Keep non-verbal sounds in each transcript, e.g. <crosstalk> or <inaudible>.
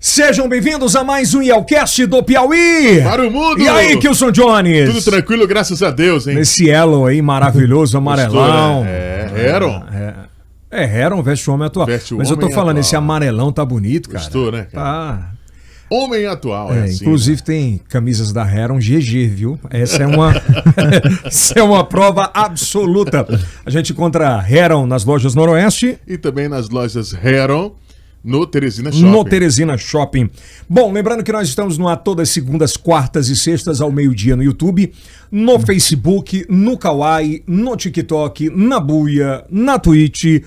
Sejam bem-vindos a mais um Yelcast do Piauí! Para o mundo! E aí, Kilson Jones? Tudo tranquilo, graças a Deus, hein? Nesse elo aí maravilhoso, amarelão. Né? É, é, Heron. É, é, Heron veste homem atual. Veste Mas homem eu tô falando, atual. esse amarelão tá bonito, cara. Gostou, né? Tá. Cara? Tá, Homem atual, é, é assim, Inclusive né? tem camisas da Heron GG, viu? Essa é uma, <laughs> essa é uma prova absoluta. A gente encontra Heron nas lojas Noroeste. E também nas lojas Heron no Teresina Shopping. No Teresina Shopping. Bom, lembrando que nós estamos no ar todas segundas, quartas e sextas ao meio-dia no YouTube, no uhum. Facebook, no Kawaii, no TikTok, na Buia, na Twitch,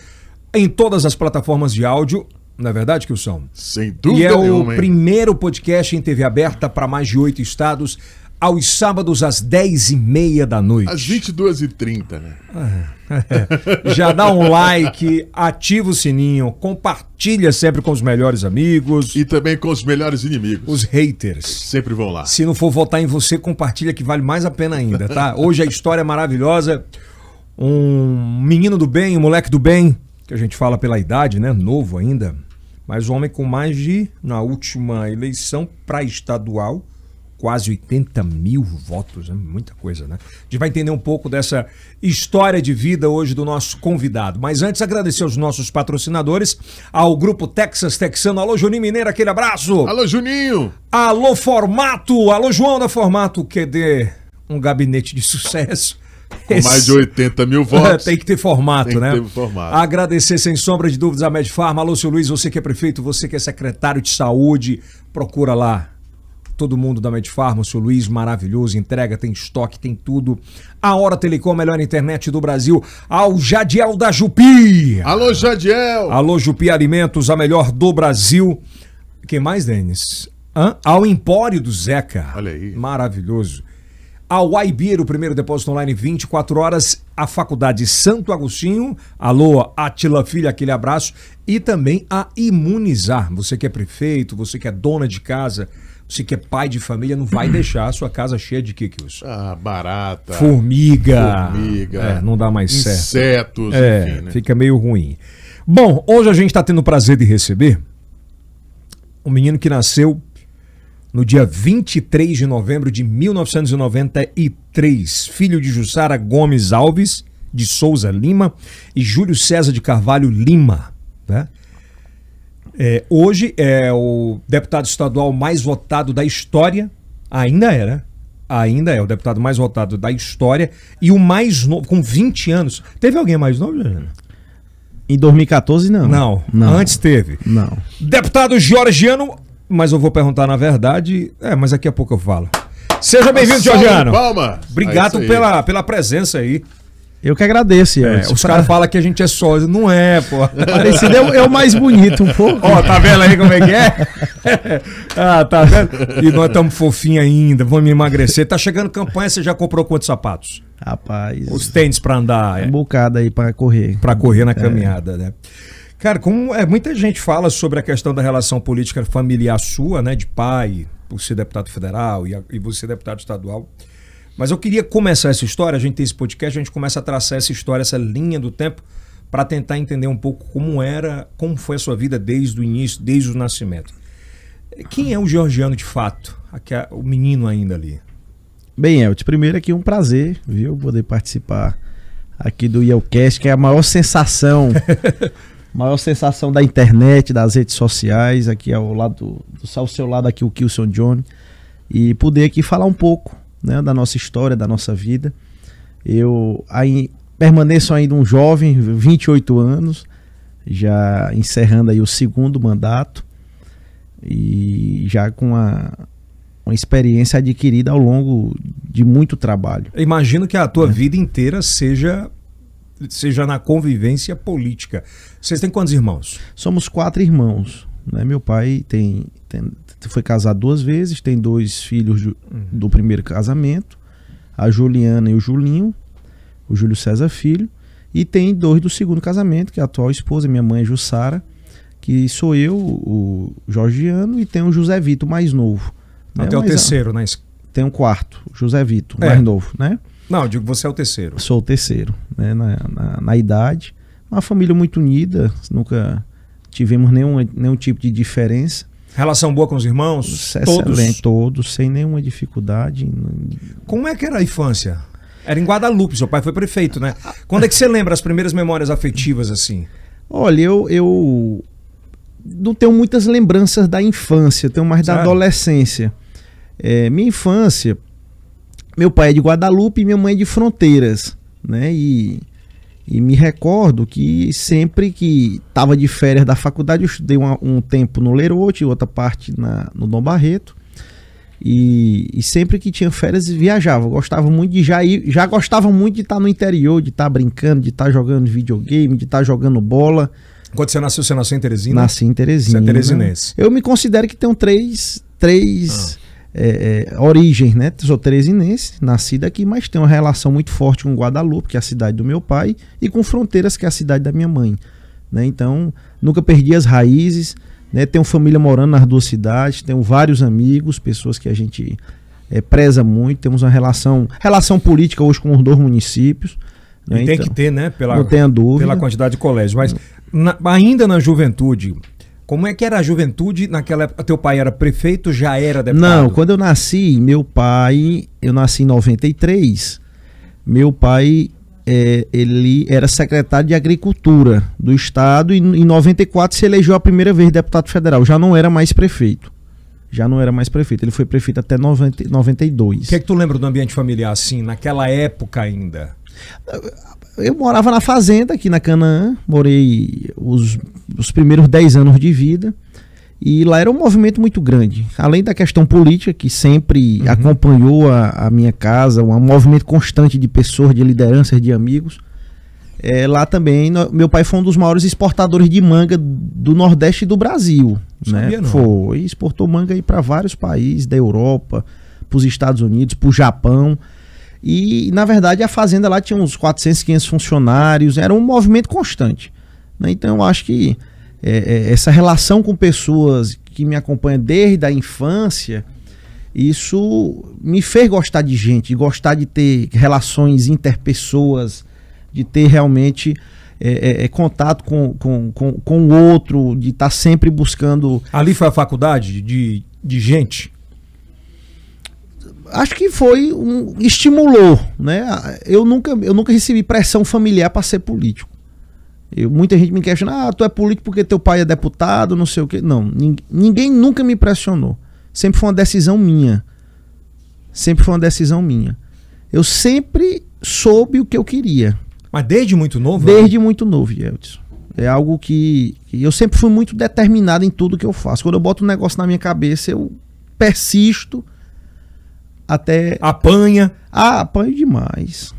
em todas as plataformas de áudio. Na é verdade, que o são. Sem dúvida. E é nenhuma, o primeiro podcast em TV aberta para mais de oito estados aos sábados às 10h30 da noite. Às 22h30, né? É, é. Já dá um like, ativa o sininho, compartilha sempre com os melhores amigos. E também com os melhores inimigos. Os haters. Sempre vão lá. Se não for votar em você, compartilha que vale mais a pena ainda, tá? Hoje a história é maravilhosa. Um menino do bem, um moleque do bem, que a gente fala pela idade, né? Novo ainda. Mas um homem com mais de, na última eleição para estadual, quase 80 mil votos, é muita coisa, né? A gente vai entender um pouco dessa história de vida hoje do nosso convidado. Mas antes, agradecer aos nossos patrocinadores, ao Grupo Texas Texano. Alô, Juninho Mineiro, aquele abraço. Alô, Juninho. Alô, Formato. Alô, João da Formato QD, um gabinete de sucesso. Com mais de 80 mil <laughs> votos. Tem que ter formato, Tem que né? Ter formato. Agradecer, sem sombra de dúvidas, a Medfarma. Alô, seu Luiz, você que é prefeito, você que é secretário de saúde, procura lá todo mundo da Medfarma, o seu Luiz, maravilhoso, entrega, tem estoque, tem tudo. A Hora Telecom, melhor internet do Brasil, ao Jadiel da Jupi. Alô, Jadiel! Alô, Jupi Alimentos, a melhor do Brasil. Quem mais, Denis? Hã? Ao Empório do Zeca. Olha aí. Maravilhoso. Ao IBIR, o primeiro depósito online 24 horas, a Faculdade Santo Agostinho, alô, Atila Filha, aquele abraço, e também a Imunizar. Você que é prefeito, você que é dona de casa, se que é pai de família, não vai deixar a sua casa cheia de quiquios. Ah, barata. Formiga. Formiga. É, não dá mais insetos, certo. Insetos. É, enfim, né? fica meio ruim. Bom, hoje a gente está tendo o prazer de receber um menino que nasceu no dia 23 de novembro de 1993, filho de Jussara Gomes Alves de Souza Lima e Júlio César de Carvalho Lima, né? É, hoje é o deputado estadual mais votado da história, ainda era, é, né? ainda é o deputado mais votado da história e o mais novo, com 20 anos. Teve alguém mais novo, Juliana? Em 2014, não. não. Não, antes teve. Não. Deputado Georgiano, mas eu vou perguntar na verdade, é, mas daqui a pouco eu falo. Seja bem-vindo, Georgiano. Palma. Obrigado é pela, pela presença aí. Eu que agradeço, é, Os caras falam que a gente é sócio. Não é, pô. <laughs> Parecido é, o, é o mais bonito um pouco. Ó, oh, tá vendo aí como é que é? <laughs> ah, tá vendo? E nós estamos fofinhos ainda, vamos emagrecer. Tá chegando campanha, você já comprou quantos sapatos? Rapaz. Os tênis pra andar. É. Um bocado aí pra correr. Pra correr na é. caminhada, é. né? Cara, como é, muita gente fala sobre a questão da relação política familiar sua, né? De pai, por ser deputado federal e, e você deputado estadual. Mas eu queria começar essa história, a gente tem esse podcast, a gente começa a traçar essa história, essa linha do tempo, para tentar entender um pouco como era, como foi a sua vida desde o início, desde o nascimento. Quem é o georgiano de fato? O menino ainda ali? Bem, Elt, primeiro aqui um prazer, viu, poder participar aqui do Yelcast, que é a maior sensação, <laughs> maior sensação da internet, das redes sociais, aqui ao lado, do, ao seu lado aqui o Kilson John e poder aqui falar um pouco né, da nossa história, da nossa vida. Eu aí, permaneço ainda um jovem, 28 anos, já encerrando aí o segundo mandato e já com a uma experiência adquirida ao longo de muito trabalho. Eu imagino que a tua é. vida inteira seja seja na convivência política. Vocês têm quantos irmãos? Somos quatro irmãos. Né? Meu pai tem, tem, foi casado duas vezes, tem dois filhos do, uhum. do primeiro casamento, a Juliana e o Julinho, o Júlio César Filho, e tem dois do segundo casamento, que é a atual esposa, minha mãe Jussara, que sou eu, o Jorgiano e tem o José Vito, mais novo. Né? Até o terceiro, né? Tem um quarto, José Vito, é. mais novo, né? Não, digo digo você é o terceiro. Sou o terceiro, né? Na, na, na idade. Uma família muito unida, nunca tivemos nenhum, nenhum tipo de diferença. Relação boa com os irmãos? Excelente, todos? todos, sem nenhuma dificuldade. Como é que era a infância? Era em Guadalupe, seu pai foi prefeito, né? Quando é que você lembra as primeiras memórias afetivas assim? Olha, eu, eu não tenho muitas lembranças da infância, tenho mais da adolescência. É, minha infância, meu pai é de Guadalupe e minha mãe é de Fronteiras, né? E e me recordo que sempre que estava de férias da faculdade, eu estudei uma, um tempo no Lerote, outra parte na, no Dom Barreto. E, e, sempre que tinha férias viajava. Gostava muito de já ir, já gostava muito de estar tá no interior, de estar tá brincando, de estar tá jogando videogame, de estar tá jogando bola. Quando você nasceu, você nasceu em Teresina? Nasci em Teresina. Você é né? teresinense. Eu me considero que tenho três, três ah é, é, origens, né? Sou teresinense, nascido aqui, mas tenho uma relação muito forte com Guadalupe, que é a cidade do meu pai, e com Fronteiras, que é a cidade da minha mãe. Né? Então, nunca perdi as raízes, né? Tenho família morando nas duas cidades, tenho vários amigos, pessoas que a gente é, preza muito, temos uma relação, relação política hoje com os dois municípios. Né? E tem então, que ter, né? Pela, não tenha dúvida. Pela quantidade de colégios. Mas na, ainda na juventude, como é que era a juventude naquela época? Teu pai era prefeito, já era deputado? Não, quando eu nasci, meu pai, eu nasci em 93, meu pai é, ele era secretário de Agricultura do Estado e em 94 se elegeu a primeira vez deputado federal, já não era mais prefeito. Já não era mais prefeito, ele foi prefeito até 90, 92. O que é que tu lembra do ambiente familiar assim, naquela época ainda? Eu morava na fazenda aqui na Canaã, morei os os primeiros 10 anos de vida. E lá era um movimento muito grande. Além da questão política, que sempre uhum. acompanhou a, a, minha casa, um movimento constante de pessoas, de lideranças, de amigos. É, lá também, no, meu pai foi um dos maiores exportadores de manga do Nordeste do Brasil. Não né? não. Foi, exportou manga para vários países, da Europa, para os Estados Unidos, para o Japão. E, na verdade, a fazenda lá tinha uns 400, 500 funcionários. Era um movimento constante. Né? Então eu acho que é, é, essa relação com pessoas que me acompanham desde a infância, isso me fez gostar de gente, gostar de ter relações interpessoas, de ter realmente é, é, é contato com, com, com, com o outro, de estar tá sempre buscando. Ali foi a faculdade de, de gente? Acho que foi um. estimulou, né? Eu nunca, eu nunca recebi pressão familiar para ser político. Eu, muita gente me questiona, ah, tu é político porque teu pai é deputado, não sei o quê. Não, ninguém, nunca me pressionou. Sempre foi uma decisão minha. Sempre foi uma decisão minha. Eu sempre soube o que eu queria. Mas desde muito novo? Né? Desde né? muito novo, Yeldson. É algo que, que, eu sempre fui muito determinado em tudo que eu faço. Quando eu boto um negócio na minha cabeça, eu persisto até. Apanha? Ah, apanho demais.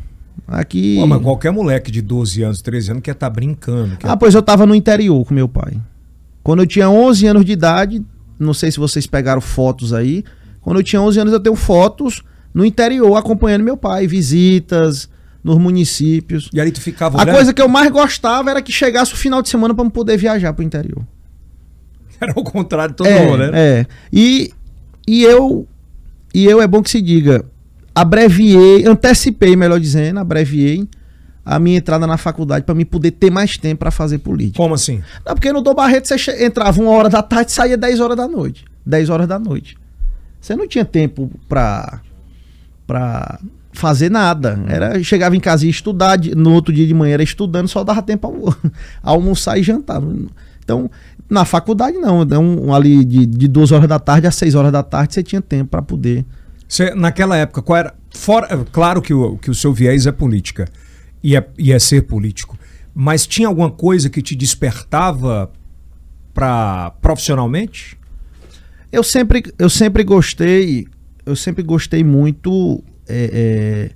Aqui. Pô, mas qualquer moleque de 12 anos, 13 anos quer estar tá brincando. Quer... Ah, pois eu estava no interior com meu pai. Quando eu tinha 11 anos de idade, não sei se vocês pegaram fotos aí. Quando eu tinha 11 anos, eu tenho fotos no interior acompanhando meu pai, visitas nos municípios. E aí tu ficava olhando? A coisa que eu mais gostava era que chegasse o final de semana para poder viajar pro interior. <laughs> Era o contrário de todo é, mundo, né? É. E, e eu e eu é bom que se diga, abreviei, antecipei, melhor dizendo, abreviei a minha entrada na faculdade para me poder ter mais tempo para fazer política. Como assim? Não, porque no Dom Barreto você entrava uma hora da tarde e saía 10 horas da noite. 10 horas da noite. Você não tinha tempo para para fazer nada. Era chegava em casa e estudar, no outro dia de manhã era estudando, só dava tempo a <laughs> almoçar e jantar. Então, na faculdade não, um, então, ali de, de duas horas da tarde a 6 horas da tarde você tinha tempo para poder você, naquela época, qual era. Fora, claro que o, que o seu viés é política e é, e é ser político, mas tinha alguma coisa que te despertava para profissionalmente? Eu sempre, eu sempre gostei, eu sempre gostei muito é, é,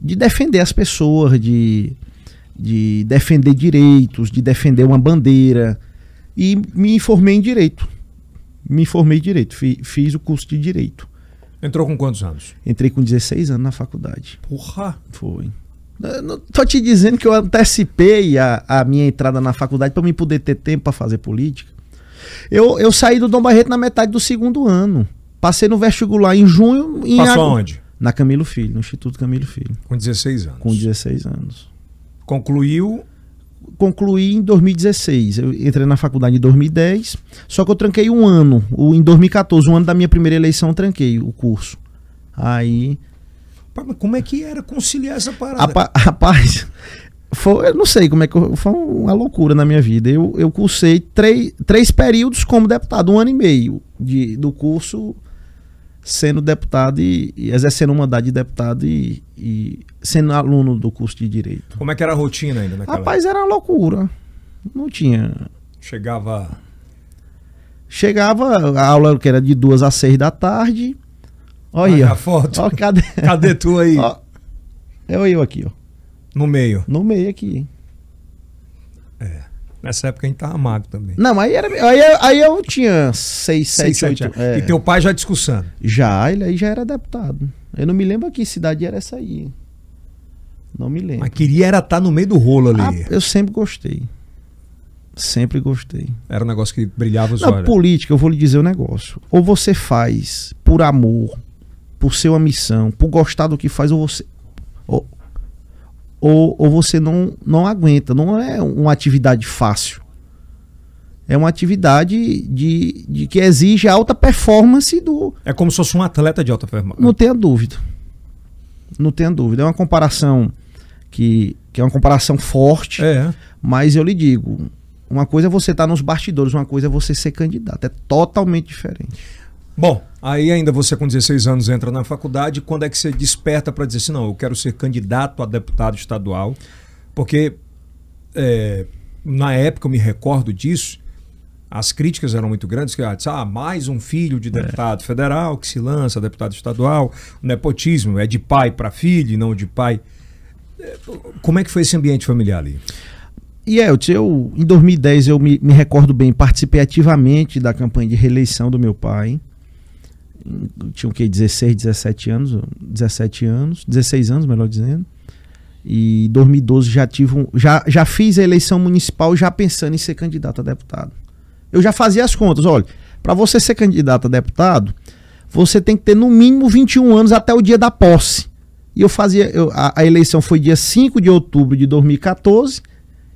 de defender as pessoas, de, de defender direitos, de defender uma bandeira. E me informei em direito. Me informei em direito, fiz, fiz o curso de direito. Entrou com quantos anos? Entrei com 16 anos na faculdade. Porra! Foi. Eu tô te dizendo que eu antecipei a, a minha entrada na faculdade para me poder ter tempo para fazer política. Eu, eu saí do Dom Barreto na metade do segundo ano. Passei no vestibular em junho. Em Passou onde? Na Camilo Filho, no Instituto Camilo Filho. Com 16 anos. Com 16 anos. Concluiu concluí em 2016. Eu entrei na faculdade em 2010, só que eu tranquei um ano. o em 2014, um ano da minha primeira eleição, eu tranquei o curso. Aí. mas como é que era conciliar essa parada? a <laughs> rapaz, foi, eu não sei como é que. foi uma loucura na minha vida. Eu, eu cursei três, três períodos como deputado, um ano e meio de, do curso sendo deputado e, e exercendo o um mandato de deputado e, e, sendo aluno do curso de direito. Como é que era a rotina ainda naquela Rapaz, era uma loucura. Não tinha. Chegava. Chegava, a aula que era de duas às seis da tarde. Olha aí, a foto. Ó, cadê... <laughs> cadê tu aí? Ó, eu é eu aqui, ó. No meio. No meio aqui. Nessa época a gente tava magro também. Não, aí, era, aí, aí eu tinha 6, 7, 8 E teu pai já discussando? Já, ele aí já era deputado. Eu não me lembro que cidade era essa aí. Não me lembro. Mas queria era estar tá no meio do rolo ali. Ah, eu sempre gostei. Sempre gostei. Era um negócio que brilhava os Na olhos. política, eu vou lhe dizer o um negócio. Ou você faz por amor, por ser uma missão, por gostar do que faz, ou você. Ou, ou, ou você não, não aguenta. Não é uma atividade fácil. É uma atividade de, de que exige alta performance do. É como se fosse um atleta de alta performance. Não tenha dúvida. Não tenha dúvida. É uma comparação que, que é uma comparação forte. É. Mas eu lhe digo, uma coisa é você estar nos bastidores, uma coisa é você ser candidato. É totalmente diferente. Bom, aí ainda você com 16 anos entra na faculdade, quando é que você desperta para dizer assim, não, eu quero ser candidato a deputado estadual? Porque é, na época eu me recordo disso, as críticas eram muito grandes, que ah, ah mais um filho de é. deputado é. federal que se lança deputado estadual, o nepotismo é de pai para filho e não de pai. É, como é que foi esse ambiente familiar ali? E é, eu, em 2010 eu me, me recordo bem, participei ativamente da campanha de reeleição do meu pai tinha o que 16, 17 anos, 17 anos, 16 anos, melhor dizendo. E 2012 já tive um, já, já fiz a eleição municipal já pensando em ser candidato a deputado. Eu já fazia as contas, olha, para você ser candidato a deputado, você tem que ter no mínimo 21 anos até o dia da posse. E eu fazia, eu, a, a eleição foi dia 5 de outubro de 2014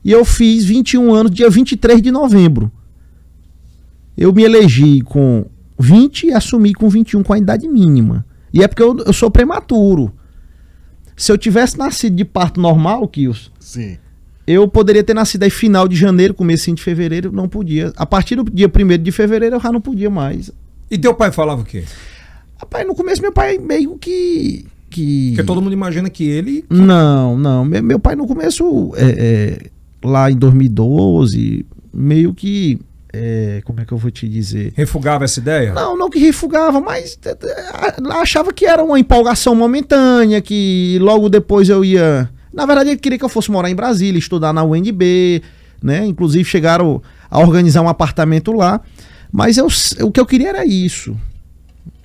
e eu fiz 21 anos dia 23 de novembro. Eu me elegi com 20 e assumi com 21 com a idade mínima. E é porque eu, eu sou prematuro. Se eu tivesse nascido de parto normal, Kios, Sim. eu poderia ter nascido aí final de janeiro, começo de fevereiro, não podia. A partir do dia 1 de fevereiro eu já não podia mais. E teu pai falava o quê? Rapaz, no começo meu pai meio que. que... Porque todo mundo imagina que ele. Não, não. Meu, meu pai no começo, é, é, lá em 2012, meio que é, como é que eu vou te dizer? Refugava essa ideia? Não, não que refugava, mas é, é, achava que era uma empolgação momentânea, que logo depois eu ia. Na verdade, ele queria que eu fosse morar em Brasília, estudar na UNB, né? Inclusive chegaram a organizar um apartamento lá. Mas eu, o que eu queria era isso.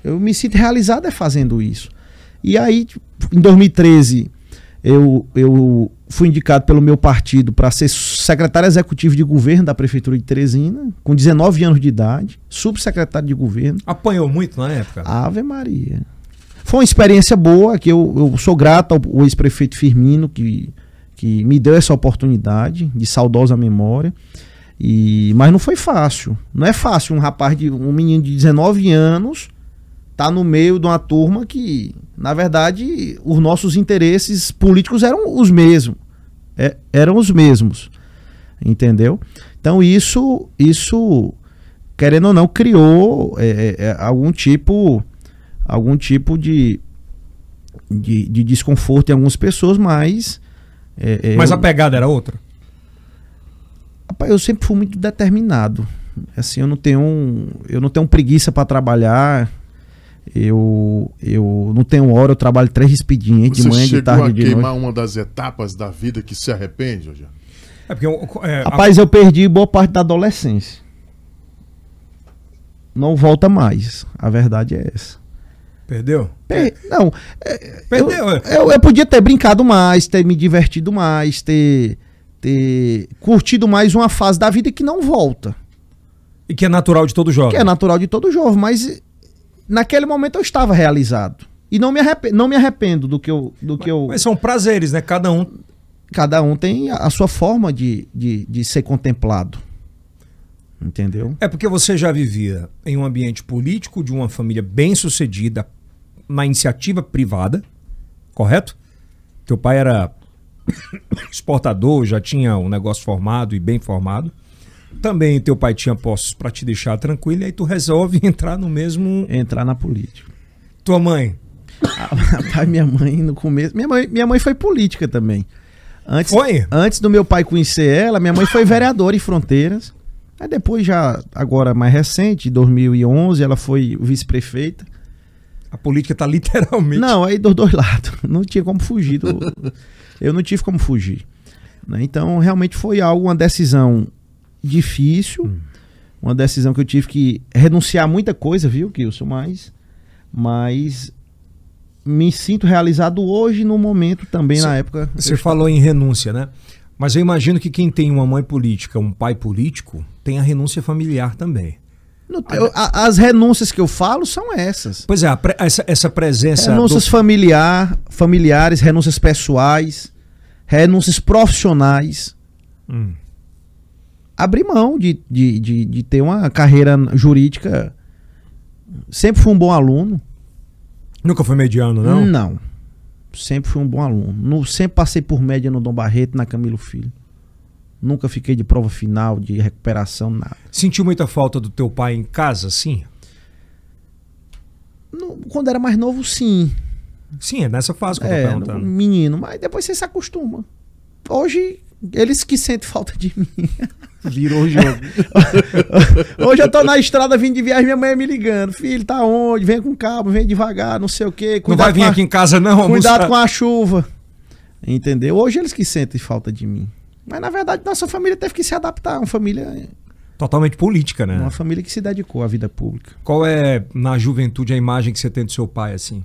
Eu me sinto realizado é fazendo isso. E aí, tipo, em 2013, eu, eu fui indicado pelo meu partido para ser secretário executivo de governo da Prefeitura de Teresina, com 19 anos de idade, subsecretário de governo. Apanhou muito na época? Ave Maria. Foi uma experiência boa, que eu, eu sou grato ao, ao ex-prefeito Firmino, que, que me deu essa oportunidade de saudosa memória. E, mas não foi fácil. Não é fácil um rapaz, de um menino de 19 anos tá no meio de uma turma que, na verdade, os nossos interesses políticos eram os mesmos. É, eram os mesmos. Entendeu? Então isso, isso querendo ou não, criou é, é, é algum tipo algum tipo de, de, de, desconforto em algumas pessoas, mas. É, é, mas a pegada era outra? Eu sempre fui muito determinado. Assim, eu não tenho, eu não tenho preguiça para trabalhar eu, eu não tenho hora, eu trabalho três rispidinhas de manhã, de tarde e de noite. Você queimar uma das etapas da vida que se arrepende, hoje É porque, é, Rapaz, a... eu perdi boa parte da adolescência. Não volta mais. A verdade é essa. Perdeu? Per... Não. É, Perdeu. Eu, é. eu, eu, podia ter brincado mais, ter me divertido mais, ter, ter curtido mais uma fase da vida que não volta. E que é natural de todo jovem. Que é natural de todo jovem, mas naquele momento eu estava realizado. E não me arrependo, não me arrependo do que eu. Do que eu... Mas são prazeres, né? Cada um. Cada um tem a sua forma de, de, de ser contemplado. Entendeu? É porque você já vivia em um ambiente político de uma família bem sucedida, na iniciativa privada, correto? Teu pai era <coughs> exportador, já tinha um negócio formado e bem formado também teu pai tinha postos para te deixar tranquilo, e aí tu resolve <laughs> entrar no mesmo. Entrar na política. Tua mãe? Rapaz, ah, <laughs> minha mãe no começo. Minha mãe, minha mãe foi política também. Antes, foi? Antes do meu pai conhecer ela, minha mãe foi vereadora em Fronteiras. Aí depois, já agora mais recente, em 2011, ela foi vice-prefeita. A política tá literalmente. Não, aí dos dois <laughs> lados. Não tinha como fugir. Do... Eu não tive como fugir. Né? Então, realmente foi algo, uma decisão difícil. Hum. Uma decisão que eu tive que renunciar a muita coisa, viu, Kilson? Mas, mas me sinto realizado hoje no momento também, cê, na época. Você falou em renúncia, né? Mas eu imagino que quem tem uma mãe política, um pai político, tem a renúncia familiar também. a, as renúncias que eu falo são essas. Pois é, pre, essa, essa presença. Renúncias do... familiar, familiares, renúncias pessoais, renúncias profissionais. Hum abrir mão de, de, de, de ter uma carreira jurídica. Sempre fui um bom aluno. Nunca foi mediano, não? Não. Sempre fui um bom aluno. No, sempre passei por média no Dom Barreto, na Camilo Filho. Nunca fiquei de prova final, de recuperação, nada. Sentiu muita falta do teu pai em casa, sim? No, quando era mais novo, sim. Sim, é nessa fase que eu tô é, perguntando. Menino, mas depois você se acostuma. Hoje eles que sentem falta de mim. Virou o jogo. <laughs> Hoje eu tô na estrada vindo de viagem, minha mãe me ligando. Filho, tá onde? Vem com calma, vem devagar, não sei o quê. Cuidado não vai vir a... aqui em casa, não, Cuidado com a chuva. Entendeu? Hoje eles que sentem falta de mim. Mas na verdade, nossa família teve que se adaptar. Uma família. É, Totalmente política, né? Uma família que se dedicou à vida pública. Qual é, na juventude, a imagem que você tem do seu pai, assim?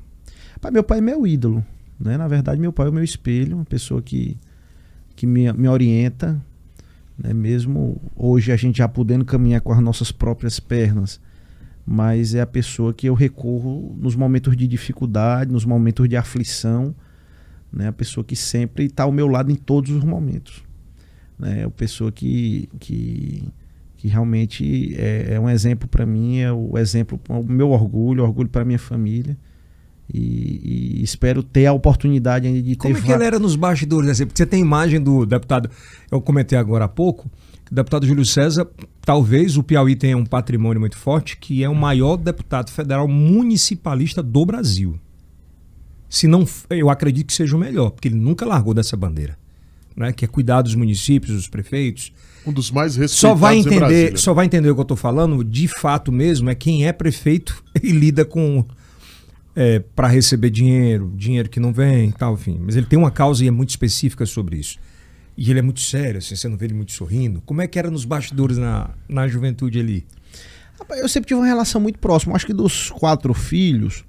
Pai, meu pai é meu ídolo. Né? Na verdade, meu pai é o meu espelho, uma pessoa que que me, me orienta, né? mesmo hoje a gente já podendo caminhar com as nossas próprias pernas, mas é a pessoa que eu recorro nos momentos de dificuldade, nos momentos de aflição, né? a pessoa que sempre está ao meu lado em todos os momentos. Né? É a pessoa que, que, que realmente é, é um exemplo para mim, é o exemplo, o meu orgulho, orgulho para minha família. E, e, espero ter a oportunidade ainda de conversar. ter. Como é que ele era nos bastidores? Assim? Porque você tem imagem do deputado, eu comentei agora há pouco, o deputado Júlio César, talvez o Piauí tenha um patrimônio muito forte, que é o maior deputado federal municipalista do Brasil. Se não, eu acredito que seja o melhor, porque ele nunca largou dessa bandeira, né? Que é cuidar dos municípios, dos prefeitos. Um dos mais respeitados só vai entender, Só vai entender o que eu estou falando, de fato mesmo, é quem é prefeito <laughs> e lida com é, para receber dinheiro, dinheiro que não vem tal, enfim. Mas ele tem uma causa e é muito específica sobre isso. E ele é muito sério, assim, você não vê ele muito sorrindo. Como é que era nos bastidores na, na juventude ali? Eu sempre tive uma relação muito próxima. Acho que dos quatro filhos,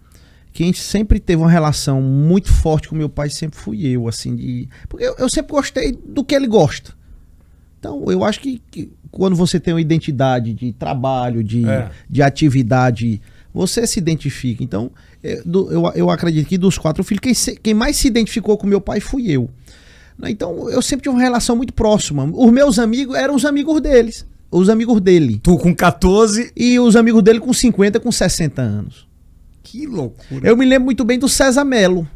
quem sempre teve uma relação muito forte com meu pai sempre fui eu, assim, de. Porque eu, eu sempre gostei do que ele gosta. Então, eu acho que, que quando você tem uma identidade de trabalho, de, é. de atividade, você se identifica. Então, é, do, eu, eu acredito que dos quatro filhos, quem, se, quem mais se identificou com meu pai fui eu. Né, então eu sempre tive uma relação muito próxima. Os meus amigos eram os amigos deles. Os amigos dele. Tu com 14? E os amigos dele com 50, com 60 anos. Que loucura. Eu me lembro muito bem do César Melo.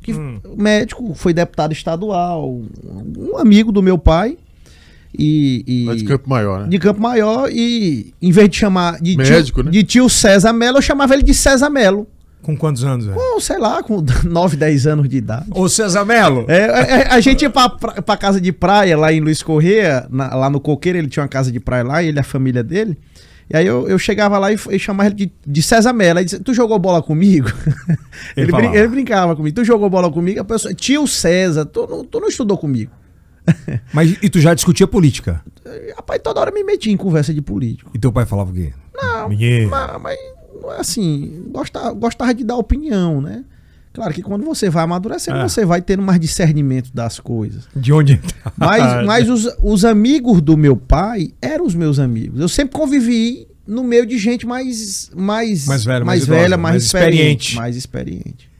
Que hum. médico, foi deputado estadual, um amigo do meu pai. E, e, de campo maior, né? De campo maior e em vez de chamar de, Médico, tio, né? de tio César Melo, eu chamava ele de César Melo. Com quantos anos? Com, sei lá, com 9, <laughs> 10 anos de idade. Ô César Melo! É, é, é, a gente ia pra, pra, pra, casa de praia lá em Luiz Corrêa, na, lá no Coqueiro, ele tinha uma casa de praia lá, ele e a família dele. E aí eu, eu chegava lá e, e chamava ele de, de César Melo. Aí disse, tu jogou bola comigo? <laughs> Ele, ele, brin, ele, brincava comigo. Tu jogou bola comigo? A pessoa, tio César, tu, tu não estudou comigo. <laughs> Mas e tu já discutia política? Rapaz, toda hora me metia em conversa de político. E teu pai falava o quê? Não, mas, mas é assim, gostava, gostava de dar opinião, né? Claro que quando você vai amadurecendo, é. você vai tendo mais discernimento das coisas. De onde? <laughs> Mas, mas os, os amigos do meu pai eram os meus amigos. Eu sempre convivi no meio de gente mais mais mais velha, mais, mais, idosa, velha, mais, mais experiente, mais experiente.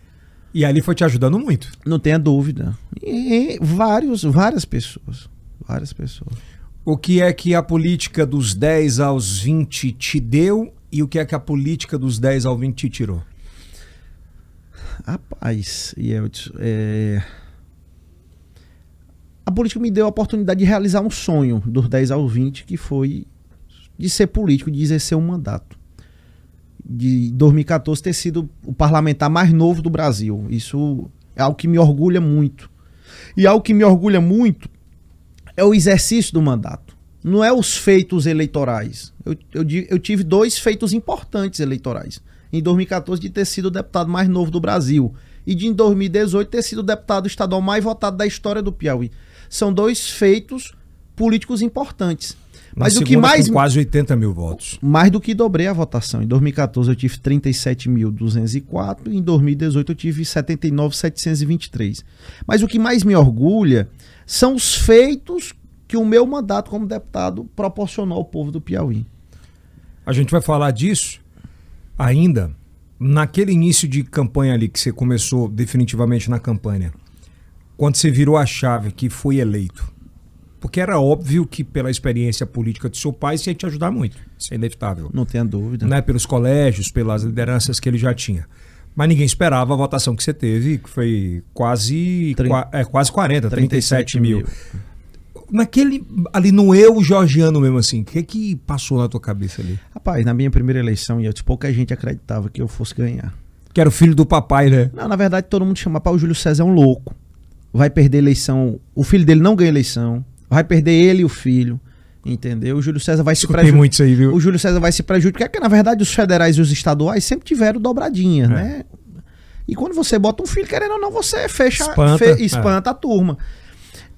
E ali foi te ajudando muito. Não tenha dúvida. E, e vários, várias pessoas. Várias pessoas. O que é que a política dos 10 aos 20 te deu e o que é que a política dos 10 aos 20 te tirou? Rapaz, Yeltsin, é, é... a política me deu a oportunidade de realizar um sonho dos 10 aos 20, que foi de ser político, de exercer um mandato de 2014 ter sido o parlamentar mais novo do Brasil. Isso é algo que me orgulha muito. E algo que me orgulha muito é o exercício do mandato. Não é os feitos eleitorais. Eu, eu, eu tive dois feitos importantes eleitorais. Em 2014, de ter sido o deputado mais novo do Brasil. E de, em 2018, ter sido o deputado estadual mais votado da história do Piauí. São dois feitos políticos importantes. Mas o que mais. quase 80 mil votos. Mais do que dobrei a votação. Em 2014 eu tive 37.204, em 2018 eu tive 79.723. Mas o que mais me orgulha são os feitos que o meu mandato como deputado proporcionou ao povo do Piauí. A gente vai falar disso ainda naquele início de campanha ali que você começou definitivamente na campanha. Quando você virou a chave que foi eleito porque era óbvio que, pela experiência política do seu pai, isso ia te ajudar muito. Isso é inevitável. Não tenha dúvida. Né? Pelos colégios, pelas lideranças que ele já tinha. Mas ninguém esperava a votação que você teve, que foi quase, 30, é, quase 40, 37, 37 mil. mil. Naquele, ali no eu georgiano mesmo assim, o que, que passou na tua cabeça ali? Rapaz, na minha primeira eleição, e eu, pouca gente acreditava que eu fosse ganhar. Que era o filho do papai, né? Não, na verdade todo mundo chama, pá, o Júlio César é um louco. Vai perder eleição, o filho dele não ganha eleição, Vai perder ele e o filho. Entendeu? O Júlio César vai Escutei se prejudicar. muito isso aí, viu? O Júlio César vai se prejudicar, porque na verdade os federais e os estaduais sempre tiveram dobradinha, é. né? E quando você bota um filho, querendo ou não, você fecha, espanta, fe, é. espanta é. a turma.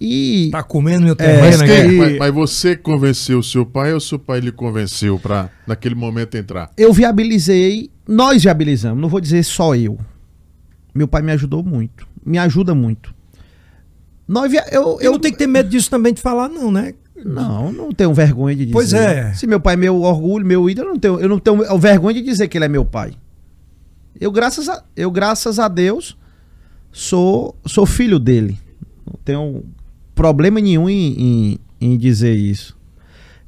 E. Tá comendo meu é, terreno é, mas, que, mas, mas, você convenceu o seu pai ou seu pai lhe convenceu para naquele momento entrar? Eu viabilizei, nós viabilizamos, não vou dizer só eu. Meu pai me ajudou muito, me ajuda muito. Nós via... eu, eu, eu não tenho que ter medo disso também de falar, não, né? Não, não tenho vergonha de dizer. Pois é. Se meu pai é meu orgulho, meu ídolo, eu não tenho, eu não tenho vergonha de dizer que ele é meu pai. Eu graças a, eu graças a Deus sou sou filho dele. Não tenho problema nenhum em, em, em dizer isso.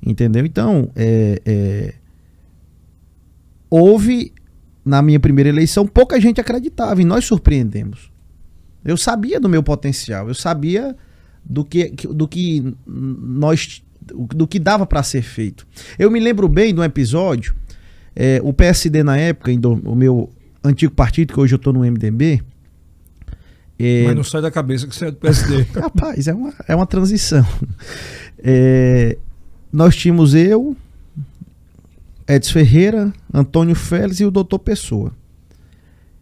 Entendeu? Então, é, é, houve na minha primeira eleição pouca gente acreditava e nós surpreendemos. Eu sabia do meu potencial, eu sabia do que, do que nós do que dava para ser feito. Eu me lembro bem de um episódio, é, o PSD na época, do, o meu antigo partido, que hoje eu estou no MDB. É... Mas não sai da cabeça que você é do PSD. <laughs> Rapaz, é uma, é uma transição. É, nós tínhamos eu, Edson Ferreira, Antônio Félix e o doutor Pessoa.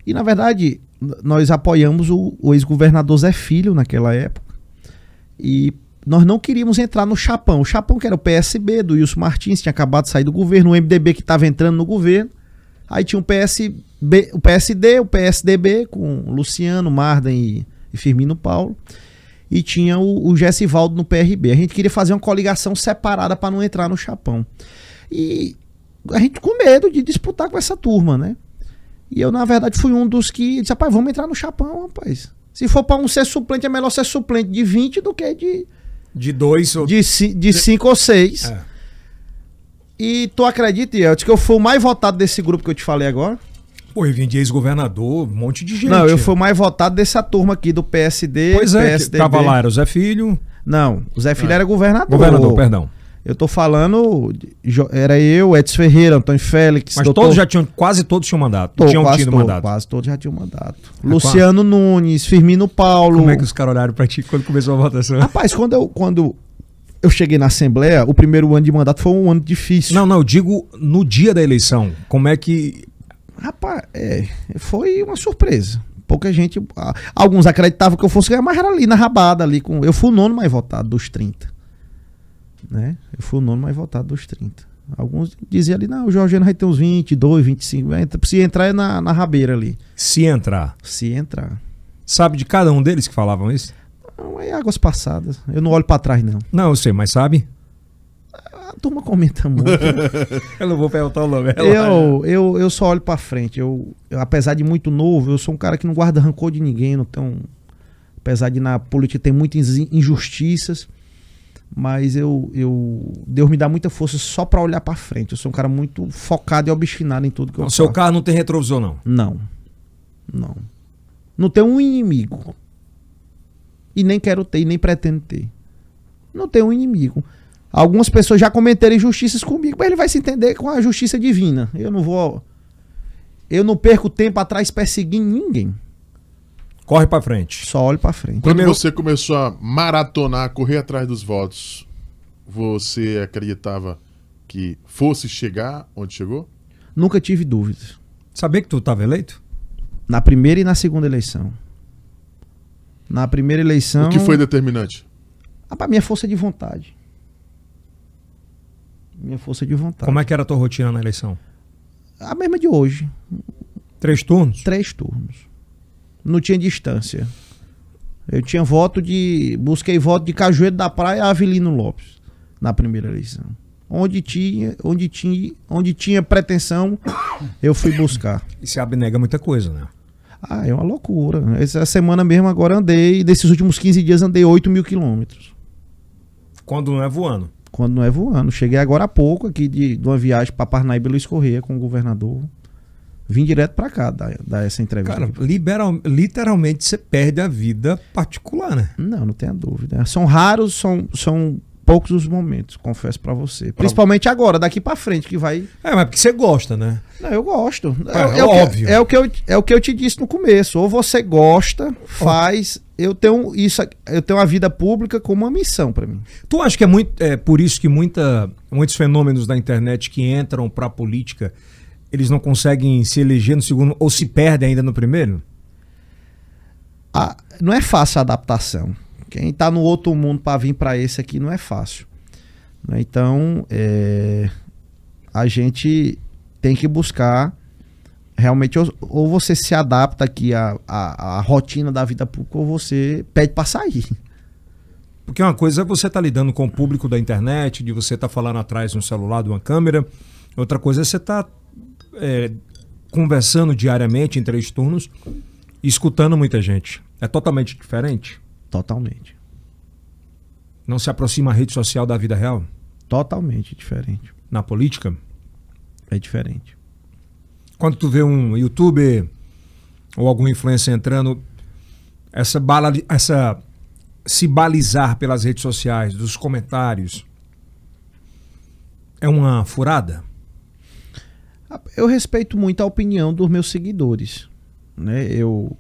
E na verdade, nós apoiamos o, o ex-governador Zé Filho naquela época. E nós não queríamos entrar no Chapão. O Chapão, que era o PSB do Wilson Martins, tinha acabado de sair do governo, o MDB que estava entrando no governo. Aí tinha o, PSB, o PSD, o PSDB, com Luciano, Marden e, e Firmino Paulo. E tinha o, o Gessivaldo no PRB. A gente queria fazer uma coligação separada para não entrar no Chapão. E a gente com medo de disputar com essa turma, né? E eu, na verdade, fui um dos que disse, rapaz, vamos entrar no chapão, rapaz. Se for para um ser suplente, é melhor ser suplente de 20 do que de... De dois ou... De, de cinco ou seis. É. E tu acredita, Yeltsin, que eu fui o mais votado desse grupo que eu te falei agora? Pô, eu vim de ex-governador, um monte de gente. Não, eu fui o mais votado dessa turma aqui do PSD, Pois é, PSDB. tava lá, era o Zé Filho... Não, o Zé Filho é. era governador. Governador, perdão. Eu tô falando. Era eu, Edson Ferreira, Antônio Félix. Mas doutor... todos já tinham. Quase todos tinham mandato. Tô, tinham quase tido todo, mandato. Quase todos já tinham mandato. É, Luciano quase. Nunes, Firmino Paulo. Como é que os caras olharam pra ti quando começou a votação? Rapaz, quando eu, quando eu cheguei na Assembleia, o primeiro ano de mandato foi um ano difícil. Não, não, eu digo no dia da eleição. Como é que. Rapaz, é, foi uma surpresa. Pouca gente. Alguns acreditavam que eu fosse ganhar, mas era ali na rabada ali. Com, eu fui o nono mais votado dos 30 né? Eu fui o nono mais votado dos 30. Alguns diziam ali, não, o Georgiano vai ter uns 22, 25. Se entrar é na, na rabeira ali. Se entrar. Se entrar. Sabe de cada um deles que falavam isso? Não, é águas passadas. Eu não olho para trás, não. Não, eu sei, mas sabe? A turma comenta muito. <laughs> eu não vou perguntar o nome. É eu, né? eu, eu só olho para frente. Eu, eu, apesar de muito novo, eu sou um cara que não guarda rancor de ninguém. Não tenho, apesar de na política ter muitas injustiças mas eu, eu Deus me dá muita força só para olhar para frente. Eu sou um cara muito focado e obstinado em tudo que não, eu faço. Seu carro não tem retrovisor não? Não. Não. Não tem um inimigo. E nem quero ter, e nem pretendo ter. Não tem um inimigo. Algumas pessoas já cometeram injustiças comigo, mas ele vai se entender com a justiça divina. Eu não vou eu não perco tempo atrás perseguindo ninguém. Corre para frente. Só olho para frente. Quando Primeiro... você começou a maratonar, correr atrás dos votos, você acreditava que fosse chegar onde chegou? Nunca tive dúvidas. Sabia que tu estava eleito? Na primeira e na segunda eleição. Na primeira eleição. O que foi determinante? Ah, para minha força de vontade. Minha força de vontade. Como é que era a tua rotina na eleição? A mesma de hoje. Três turnos? Três turnos não tinha distância. Eu tinha voto de. Busquei voto de Cajueiro da Praia a Avelino Lopes na primeira eleição. Onde tinha, onde tinha, onde tinha pretensão, eu fui buscar. E se abnega muita coisa, né? Ah, é uma loucura. Essa semana mesmo agora andei, Nesses últimos 15 dias andei 8 mil quilômetros. Quando não é voando? Quando não é voando. Cheguei agora há pouco aqui de, de uma viagem para Parnaíba e Luiz Correia com o governador. Vim direto para cá dar, dar, essa entrevista. Cara, liberal, literalmente você perde a vida particular, né? Não, não tenha dúvida. São raros, são, são poucos os momentos, confesso para você. Principalmente agora, daqui para frente, que vai. É, mas é porque você gosta, né? Não, eu gosto. É, é, é óbvio. Que, é, o que eu, é o que eu te disse no começo. Ou você gosta, faz. Eu tenho isso, eu tenho a vida pública como uma missão para mim. Tu acha que é muito. É por isso que muita, muitos fenômenos da internet que entram a política eles não conseguem se eleger no segundo ou se perdem ainda no primeiro? Ah, não é fácil a adaptação. Quem está no outro mundo para vir para esse aqui não é fácil. Né? Então, é, a gente tem que buscar realmente ou, ou você se adapta aqui à, à, à, rotina da vida pública ou você pede para sair. Porque uma coisa é você estar tá lidando com o público da internet, de você estar tá falando atrás de um celular, de uma câmera. Outra coisa é você estar tá é, conversando diariamente em três turnos, escutando muita gente. É totalmente diferente? Totalmente. Não se aproxima a rede social da vida real? Totalmente diferente. Na política? É diferente. Quando tu vê um youtuber ou algum influência entrando, essa, bala, essa se balizar pelas redes sociais, dos comentários, é uma furada? Eu respeito muito a opinião dos meus seguidores. Né? Eu,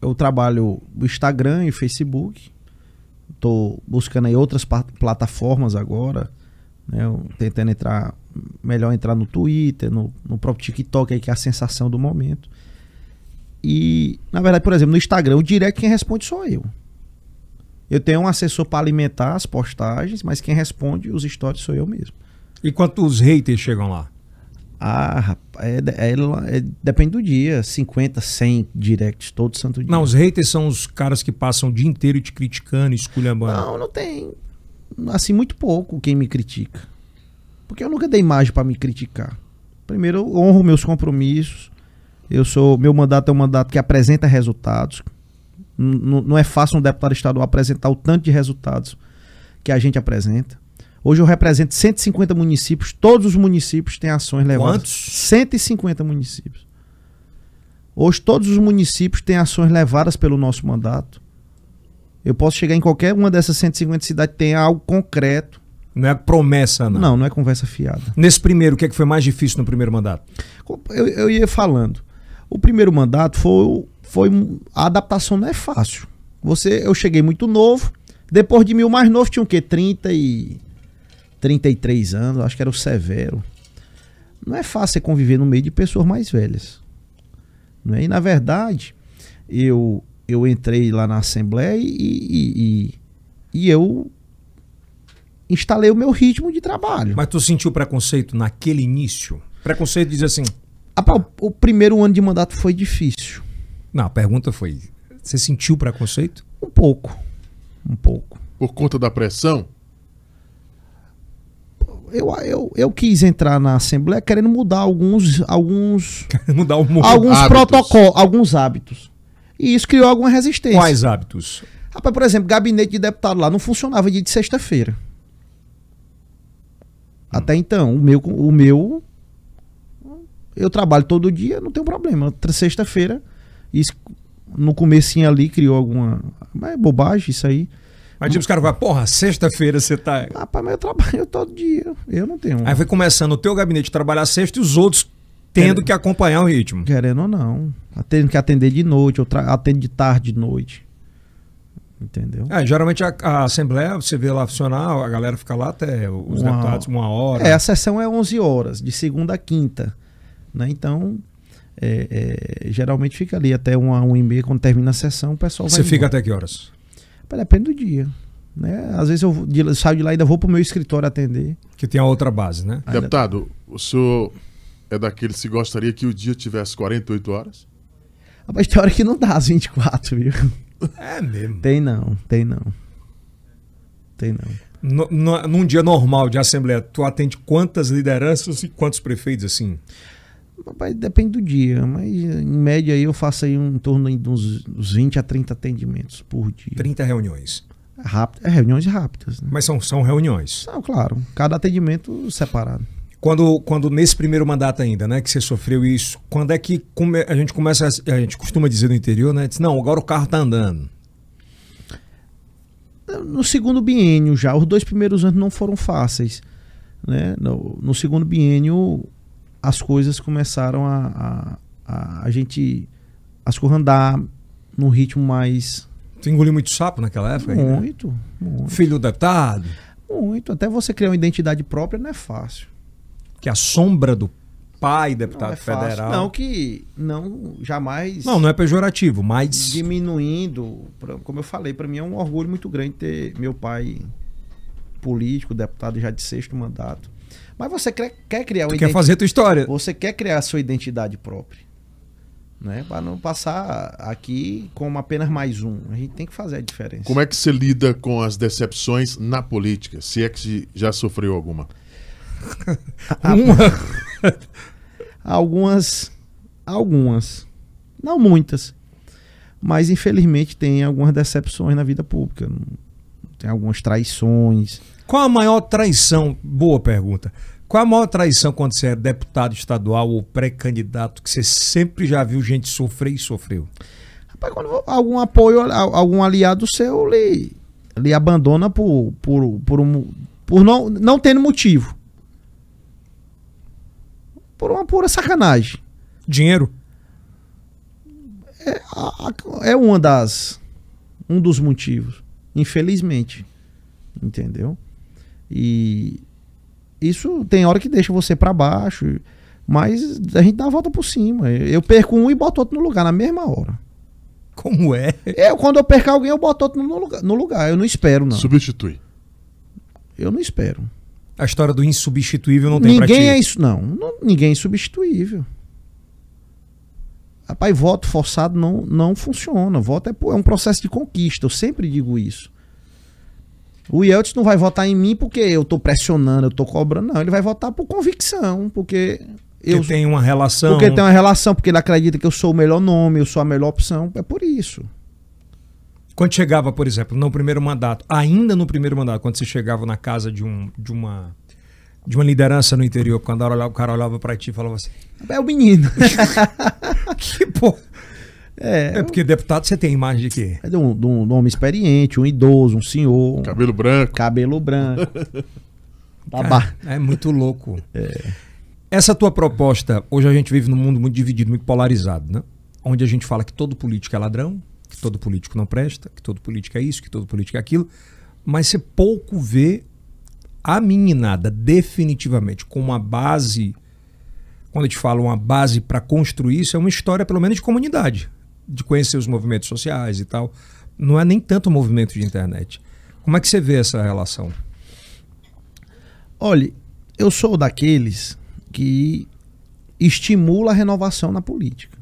eu trabalho no Instagram e Facebook. Estou buscando aí outras plataformas agora. Né? tentando entrar, melhor entrar no Twitter, no, no próprio TikTok, aí, que é a sensação do momento. E, na verdade, por exemplo, no Instagram, o direct quem responde sou eu. Eu tenho um assessor para alimentar as postagens, mas quem responde os stories sou eu mesmo. E quantos haters chegam lá? Ah, é, é, é, depende do dia. 50, 100 directs todo santo dia. Não, os haters são os caras que passam o dia inteiro te criticando, esculhambando. Não, não tem. Assim, muito pouco quem me critica. Porque eu nunca dei imagem para me criticar. Primeiro, eu honro meus compromissos. Eu sou. Meu mandato é um mandato que apresenta resultados. N não é fácil um deputado estadual apresentar o tanto de resultados que a gente apresenta. Hoje eu represento 150 municípios, todos os municípios têm ações levadas. Quantos? 150 municípios. Hoje todos os municípios têm ações levadas pelo nosso mandato. Eu posso chegar em qualquer uma dessas 150 cidades tem algo concreto. Não é promessa, não. Não, não é conversa fiada. Nesse primeiro, o que, é que foi mais difícil no primeiro mandato? Eu, eu ia falando. O primeiro mandato foi, foi. A adaptação não é fácil. Você, eu cheguei muito novo. Depois de mil mais novo, tinha o quê? 30 e. 33 anos, acho que era o Severo. Não é fácil você conviver no meio de pessoas mais velhas. Não é? E na verdade, eu eu entrei lá na Assembleia e, e, e, e eu instalei o meu ritmo de trabalho. Mas tu sentiu preconceito naquele início? Preconceito diz assim. o, o primeiro ano de mandato foi difícil. Não, a pergunta foi: você sentiu preconceito? Um pouco. Um pouco. Por conta da pressão? eu, eu, eu quis entrar na Assembleia querendo mudar alguns. alguns mudar o Alguns protocolos, alguns hábitos. E isso criou alguma resistência. Quais hábitos? Rapaz, por exemplo, gabinete de deputado lá não funcionava dia de sexta-feira. Hum. Até então, o meu, o meu. Eu trabalho todo dia, não tem problema. Sexta-feira, isso no comecinho ali criou alguma. Mas é bobagem isso aí. Mas tipo, os caras falam, porra, sexta-feira você tá. Rapaz, mas eu trabalho <laughs> todo dia. Eu não tenho. Aí foi começando o teu gabinete trabalhar sexta e os outros tendo Querendo... que acompanhar o ritmo. Querendo ou não. Tendo que atender de noite, ou tra... atendo de tarde, de noite. Entendeu? É, geralmente a, a, Assembleia, você vê lá funcionar, a galera fica lá até os uma... deputados uma hora. É, a sessão é 11 horas, de segunda a quinta. Né? Então, é, é, geralmente fica ali até uma, um e meia, quando termina a sessão, o pessoal Você fica até que horas? depende do dia. Né? Às vezes eu saio de lá e ainda vou para o meu escritório atender. Que tem a outra base, né? Deputado, o senhor é daqueles que gostaria que o dia tivesse 48 horas? Rapaz, tem hora que não dá as 24, viu? É mesmo. Tem não, tem não. Tem não. No, no, num dia normal de assembleia, tu atende quantas lideranças e quantos prefeitos assim? Rapaz, depende do dia, mas em média eu faço aí um, em torno de uns, uns 20 a 30 atendimentos por dia. 30 reuniões. Rápido, é, reuniões rápidas. Né? Mas são, são reuniões? São, claro. Cada atendimento separado. Quando, quando nesse primeiro mandato ainda, né, que você sofreu isso, quando é que come, a gente começa, a, a gente costuma dizer no interior, né, diz, não, agora o carro tá andando. No segundo biênio já, os dois primeiros anos não foram fáceis, né? No, no segundo biênio as coisas começaram a, a, a, a gente escorrandar num ritmo mais. Tu engoliu muito sapo naquela época? Muito, né? muito. Filho deputado Muito. Até você criar uma identidade própria não é fácil. Que a sombra do pai deputado não é federal. Fácil. Não que não jamais. Não, não é pejorativo, mas diminuindo, como eu falei, para mim é um orgulho muito grande ter meu pai político, deputado já de sexto mandato. Mas você quer, quer criar uma quer fazer a tua história. Você quer criar a sua identidade própria. Né? Para não passar aqui como apenas mais um. A gente tem que fazer a diferença. Como é que se lida com as decepções na política? Se é que já sofreu alguma? <laughs> uma. algumas. Algumas. Não muitas. Mas infelizmente tem algumas decepções na vida pública. Tem algumas traições qual a maior traição? Boa pergunta. Qual a maior traição quando você é deputado estadual ou pré-candidato que você sempre já viu gente sofrer e sofreu? Rapaz, quando algum apoio, algum aliado seu lhe, lhe abandona por, por, por, um, por não, não tendo motivo. Por uma pura sacanagem. Dinheiro? É, é uma das, um dos motivos, infelizmente. Entendeu? E isso tem hora que deixa você para baixo, mas a gente dá a volta por cima. Eu perco um e boto outro no lugar na mesma hora. Como é? Eu, é, quando eu perco alguém, eu boto outro no lugar. No lugar. Eu não espero, não. Substitui. Eu não espero. A história do insubstituível não tem ninguém pra ti. é isso, não. não. Ninguém é insubstituível. Rapaz, voto forçado não, não funciona. Voto é, é um processo de conquista. Eu sempre digo isso. O Yeltsin não vai votar em mim porque eu estou pressionando, eu estou cobrando, não. Ele vai votar por convicção, porque. Porque eu, tem uma relação. Porque tem uma relação, porque ele acredita que eu sou o melhor nome, eu sou a melhor opção. É por isso. Quando chegava, por exemplo, no primeiro mandato, ainda no primeiro mandato, quando você chegava na casa de, um, de uma de uma liderança no interior, quando o cara olhava para ti e falava assim: É o menino. <laughs> que porra. É, é porque deputado você tem imagem de quê? É de um, de um homem experiente, um idoso, um senhor. Um cabelo branco. Cabelo branco. <laughs> Tá Cara, é muito louco. É. Essa tua proposta, hoje a gente vive num mundo muito dividido, muito polarizado, né? Onde a gente fala que todo político é ladrão, que todo político não presta, que todo político é isso, que todo político é aquilo, mas você pouco vê a meninada definitivamente com uma base, quando a te falo uma base para construir isso, é uma história pelo menos de comunidade de conhecer os movimentos sociais e tal. Não é nem tanto movimento de internet. Como é que você vê essa relação? Olha, eu sou daqueles que estimula a renovação na política.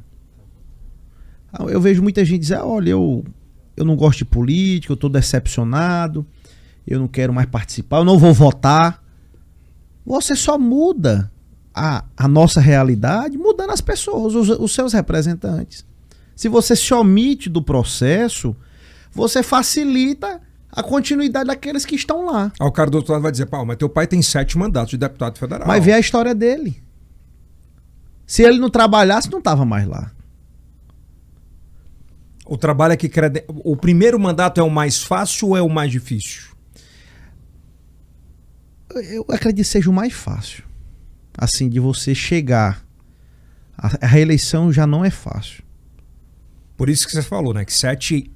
Ah, eu vejo muita gente dizer: ah, olha, eu, eu não gosto de política, eu estou decepcionado, eu não quero mais participar, eu não vou votar. Você só muda a, a nossa realidade mudando as pessoas, os, os seus representantes. Se você se omite do processo, você facilita a continuidade daqueles que estão lá. Ah, o cara do outro lado vai dizer, pau, mas teu pai tem sete mandatos de deputado federal. Mas vê a história dele. Se ele não trabalhasse, não estava mais lá. O trabalho é que crede... o primeiro mandato é o mais fácil ou é o mais difícil? Eu acredito que seja o mais fácil. Assim, de você chegar. A reeleição já não é fácil. Por isso que você falou, né? Que sete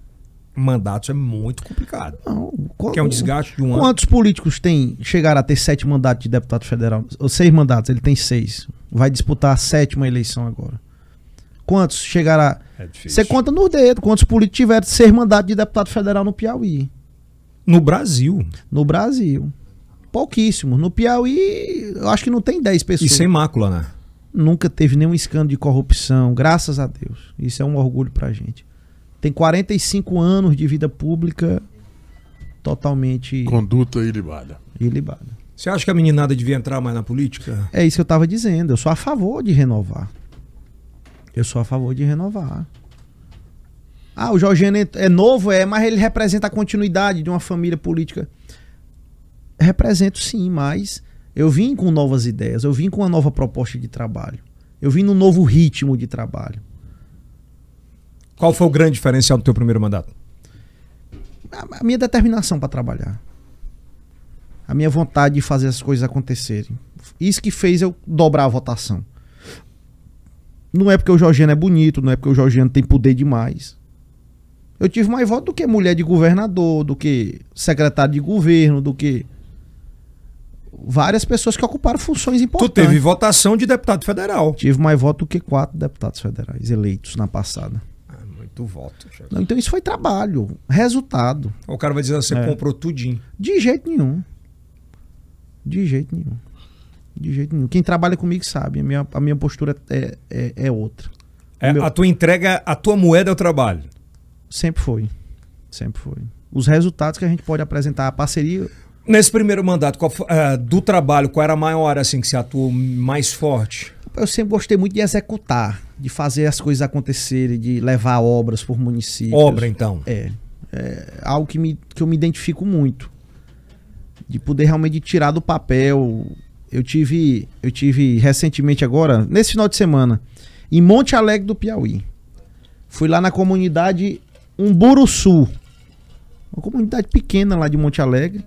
mandatos é muito complicado. Não, qual, que é um desgaste de um quantos ano. Quantos políticos tem, chegaram a ter sete mandatos de deputado federal? Ou seis mandatos, ele tem seis. Vai disputar a sétima eleição agora. Quantos chegaram a... É você conta no dedo quantos políticos tiveram seis mandatos de deputado federal no Piauí. No Brasil? No Brasil. Pouquíssimos. No Piauí, eu acho que não tem dez pessoas. E sem mácula, né? nunca teve nenhum escândalo de corrupção, graças a Deus. Isso é um orgulho pra gente. Tem 45 anos de vida pública totalmente. Conduta ilibada. Ilibada. Você acha que a meninada devia entrar mais na política? É isso que eu estava dizendo. Eu sou a favor de renovar. Eu sou a favor de renovar. Ah, o Jorginho é, é novo, é, mas ele representa a continuidade de uma família política. Represento sim, mas eu vim com novas ideias, eu vim com uma nova proposta de trabalho, eu vim num novo ritmo de trabalho. Qual foi o grande diferencial do teu primeiro mandato? A, minha determinação para trabalhar. A minha vontade de fazer as coisas acontecerem. Isso que fez eu dobrar a votação. Não é porque o Jorgiano é bonito, não é porque o Jorgiano tem poder demais. Eu tive mais voto do que mulher de governador, do que secretário de governo, do que várias pessoas que ocuparam funções importantes. Tu teve votação de deputado federal. Tive mais voto do que quatro deputados federais eleitos na passada. É muito voto. Não, então isso foi trabalho, resultado. O cara vai dizer assim, você é. comprou tudinho. De jeito nenhum. De jeito nenhum. De jeito nenhum. Quem trabalha comigo sabe, a minha, a minha postura é, é, é outra. É, meu... A tua entrega, a tua moeda é o trabalho? Sempre foi. Sempre foi. Os resultados que a gente pode apresentar, a parceria Nesse primeiro mandato qual, uh, do trabalho, qual era a maior área assim, que você atuou mais forte? Eu sempre gostei muito de executar, de fazer as coisas acontecerem, de levar obras por município Obra, então? É. É algo que, me, que eu me identifico muito. De poder realmente tirar do papel. Eu tive, eu tive recentemente agora, nesse final de semana, em Monte Alegre do Piauí. Fui lá na comunidade Umburu Sul. Uma comunidade pequena lá de Monte Alegre.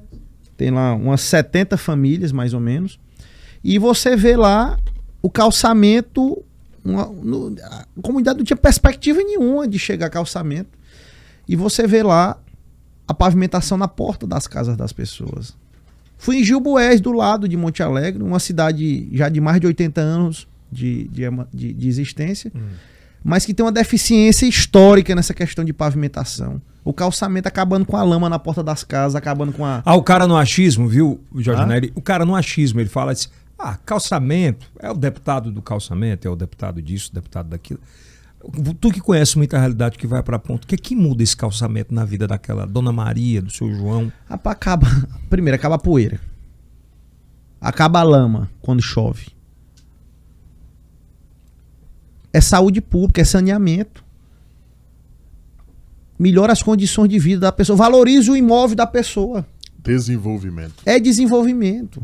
Tem lá umas 70 famílias, mais ou menos. E você vê lá o calçamento. Uma, no, a comunidade não tinha perspectiva nenhuma de chegar a calçamento. E você vê lá a pavimentação na porta das casas das pessoas. Fui em Gilboés, do lado de Monte Alegre, uma cidade já de mais de 80 anos de, de, de, existência. Hum mas que tem uma deficiência histórica nessa questão de pavimentação. O calçamento acabando com a lama na porta das casas, acabando com a. Ah, o cara no achismo, viu, Jorge ah? Nery? O cara no achismo, ele fala assim: ah, calçamento, é o deputado do calçamento, é o deputado disso, o deputado daquilo. Tu que conhece muita realidade que vai para ponto, o que é que muda esse calçamento na vida daquela Dona Maria, do seu João? Ah, Acaba, <laughs> primeiro, acaba a poeira. Acaba a lama quando chove é saúde pública, é saneamento. Melhora as condições de vida da pessoa, valoriza o imóvel da pessoa. Desenvolvimento. É desenvolvimento.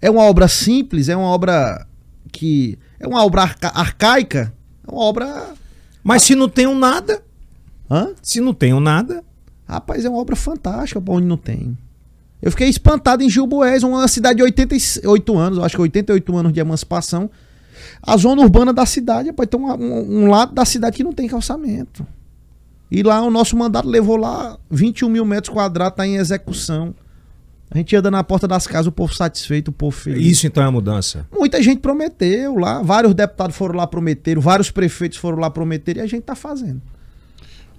É uma obra simples, é uma obra que é uma obra arca arcaica, é uma obra Mas se não tenho nada, Hã? Se não tenho nada, rapaz, é uma obra fantástica para onde não tem. Eu fiquei espantado em Gilboés, uma cidade de 88 anos, acho que 88 anos de emancipação, a zona urbana da cidade, pode ter um, um, lado da cidade que não tem calçamento. E lá o nosso mandato levou lá 21 mil metros quadrados, está em execução. A gente anda na porta das casas, o povo satisfeito, o povo feliz. Isso então é a mudança. Muita gente prometeu lá, vários deputados foram lá prometeram, vários prefeitos foram lá prometer e a gente está fazendo.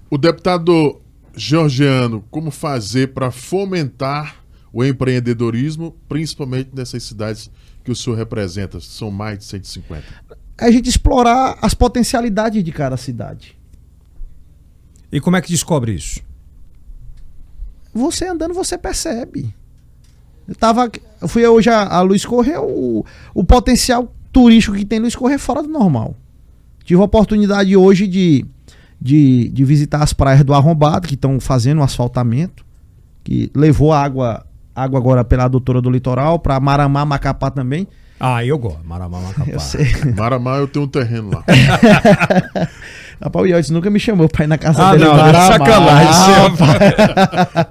O deputado Georgiano, como fazer para fomentar o empreendedorismo, principalmente nessas cidades que o senhor representa? São mais de 150. É a gente explorar as potencialidades de cada cidade. E como é que descobre isso? Você andando, você percebe. Eu tava, eu fui hoje a, a Luiz o, o potencial turístico que tem Luiz Correr é fora do normal. Tive a oportunidade hoje de, de, de visitar as praias do Arrombado, que estão fazendo um asfaltamento, que levou água água agora pela adutora do litoral, para Maramá, Macapá também. Ah, eu gosto. Maramá, Macapá. Eu sei. <laughs> Maramá, eu tenho um terreno lá. <laughs> Rapaz, o Yotes nunca me chamou pra ir na casa ah, dele. Não, Maramá. sacanagem.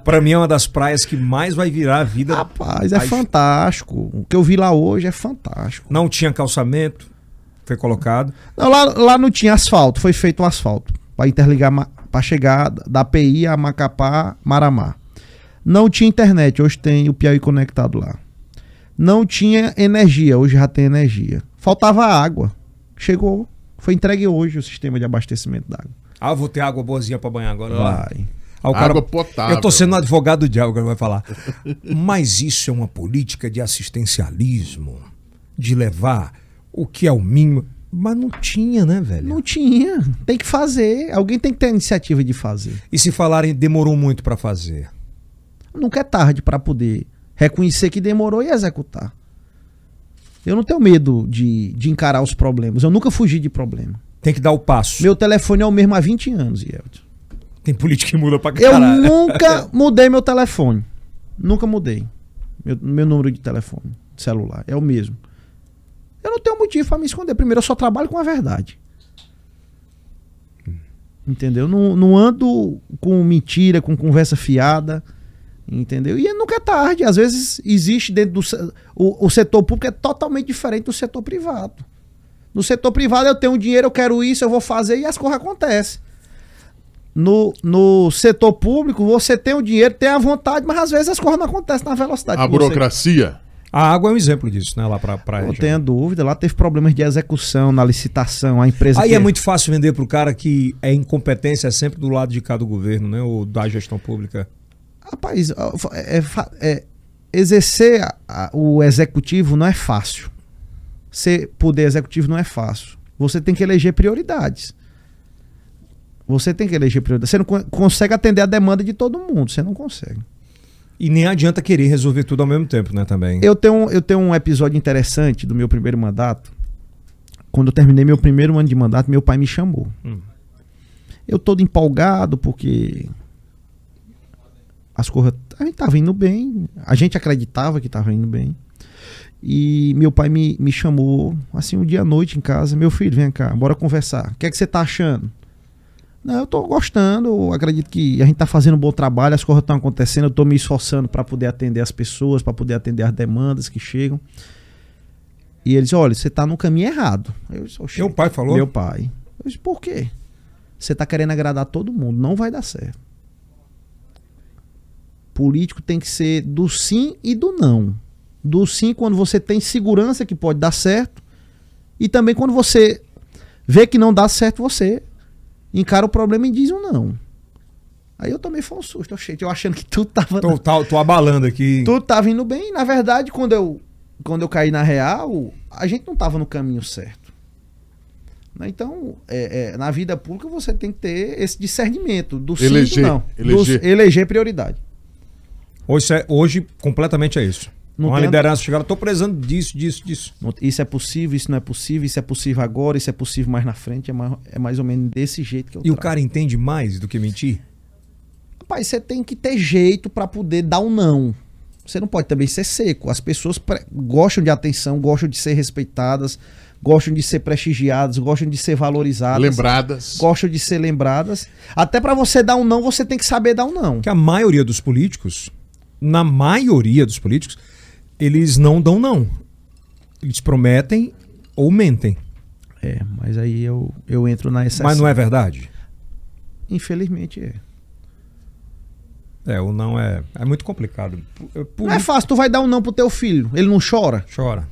<laughs> pra mim é uma das praias que mais vai virar a vida. Rapaz, é Aí... fantástico. O que eu vi lá hoje é fantástico. Não tinha calçamento, foi colocado. Não, lá, lá não tinha asfalto, foi feito um asfalto. Pra interligar, pra chegar da PI a Macapá, Maramá. Não tinha internet, hoje tem o Piauí conectado lá. Não tinha energia, hoje já tem energia. Faltava água. Chegou, foi entregue hoje o sistema de abastecimento d'água. Ah, vou ter água boazinha para banhar agora. Vai. Ah, o cara, água potável. Eu tô sendo um advogado de água, vai falar. Mas isso é uma política de assistencialismo, de levar o que é o mínimo. Mas não tinha, né, velho? Não tinha. Tem que fazer. Alguém tem que ter a iniciativa de fazer. E se falarem demorou muito para fazer? nunca é tarde para poder reconhecer que demorou e executar. Eu não tenho medo de, de encarar os problemas. Eu nunca fugi de problema. Tem que dar o passo. Meu telefone é o mesmo há 20 anos, Yeltsin. Tem política que muda pra caralho. Eu nunca <laughs> mudei meu telefone. Nunca mudei. Meu, meu número de telefone, de celular. É o mesmo. Eu não tenho motivo para me esconder. Primeiro, eu só trabalho com a verdade. Entendeu? Não, não ando com mentira, com conversa fiada. Entendeu? E nunca é tarde. Às vezes existe dentro do. O, o setor público é totalmente diferente do setor privado. No setor privado eu tenho dinheiro, eu quero isso, eu vou fazer e as coisas acontecem. No, no setor público, você tem o dinheiro, tem a vontade, mas às vezes as coisas não acontecem na velocidade. A burocracia. Você... A água é um exemplo disso, né? Lá para a Não tenho dúvida. Lá teve problemas de execução, na licitação, a empresa. Aí é que... é muito fácil vender para o cara que é incompetência é sempre do lado de cá do governo, né? Ou da gestão pública. Rapaz, é, é, é, exercer a, a, o executivo não é fácil. Ser poder executivo não é fácil. Você tem que eleger prioridades. Você tem que eleger prioridades. Você não co consegue atender a demanda de todo mundo. Você não consegue. E nem adianta querer resolver tudo ao mesmo tempo, né, também. Eu tenho, eu tenho um episódio interessante do meu primeiro mandato. Quando eu terminei meu primeiro ano de mandato, meu pai me chamou. Hum. Eu todo empolgado, porque as coisas. A gente tava indo bem, a gente acreditava que tava indo bem. E meu pai me, me chamou, assim, um dia à noite em casa: Meu filho, vem cá, bora conversar. O que é que você tá achando? Não, eu tô gostando, eu acredito que a gente tá fazendo um bom trabalho, as coisas estão acontecendo, eu tô me esforçando para poder atender as pessoas, para poder atender as demandas que chegam. E eles, olha, você tá no caminho errado. Eu disse, Meu pai falou? Meu pai. Eu disse, por quê? Você tá querendo agradar todo mundo, não vai dar certo. Político tem que ser do sim e do não. Do sim quando você tem segurança que pode dar certo e também quando você vê que não dá certo, você encara o problema e diz um não. Aí eu também foi um susto, eu achando que tudo tava. Tô, tô, tá, tô abalando aqui. Tudo tava indo bem. Na verdade, quando eu, quando eu caí na real, a gente não tava no caminho certo. Né? Então, é, é, na vida pública, você tem que ter esse discernimento do sim e do não. Eleger. eleger prioridade. Hoje, é, hoje completamente é isso. Não uma liderança and... chegar, estou precisando disso, disso, disso. Isso é possível, isso não é possível, isso é possível agora, isso é possível mais na frente, é mais, é mais ou menos desse jeito que eu E trago. o cara entende mais do que mentir? Rapaz, você tem que ter jeito para poder dar um não. Você não pode também ser seco. As pessoas pre... gostam de atenção, gostam de ser respeitadas, gostam de ser prestigiadas, gostam de ser valorizadas. Lembradas. Gostam de ser lembradas. Até para você dar um não, você tem que saber dar um não. Que a maioria dos políticos na maioria dos políticos, eles não dão não. Eles prometem ou mentem. É, mas aí eu, eu entro na essência. Mas não é verdade? Infelizmente é. É, o não é. É muito complicado. Por, Não é fácil, tu vai dar um não pro teu filho. Ele não chora? Chora.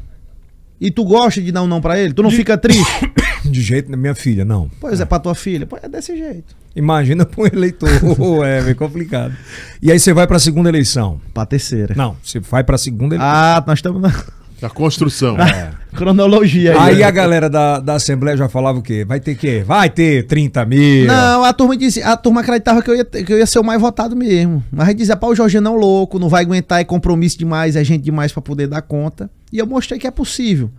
E tu gosta de dar um não para ele? Tu não de... fica triste? <coughs> de jeito na minha filha, não. Pois é, é para tua filha, pois é desse jeito. Imagina para um eleitor, <laughs> é meio é complicado. E aí você vai para a segunda eleição? Para terceira. Não, você vai para a segunda eleição. Ah, nós estamos na da construção. É. <laughs> Cronologia. Aí, aí né? a galera da, da Assembleia já falava o quê? Vai ter que Vai ter 30 mil? Não, a turma disse, a turma acreditava que eu ia, que eu ia ser o mais votado mesmo. Mas dizia, pá, o Jorge não é louco, não vai aguentar, é compromisso demais, é gente demais para poder dar conta. E eu mostrei que é possível.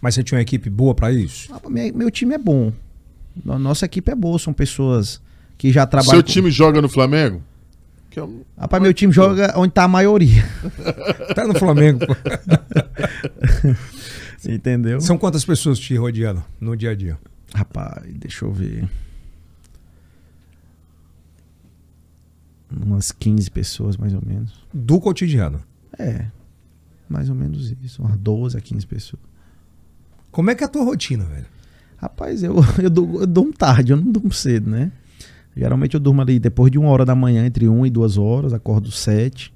Mas você tinha uma equipe boa para isso? Ah, meu, meu, time é bom. Nossa equipe é boa, são pessoas que já trabalham. Seu com... time joga no Flamengo? Que Rapaz, meu time joga onde tá a maioria. <laughs> tá no Flamengo. <laughs> Entendeu? São quantas pessoas te rodeando no dia a dia? Rapaz, deixa eu ver. Umas 15 pessoas, mais ou menos. Do cotidiano? É. Mais ou menos isso. Umas 12 a 15 pessoas. Como é que é a tua rotina, velho? Rapaz, eu, <laughs> eu, dou, eu tarde, eu não durmo cedo, né? Geralmente eu durmo ali depois de uma hora da manhã, entre uma e duas horas, acordo sete,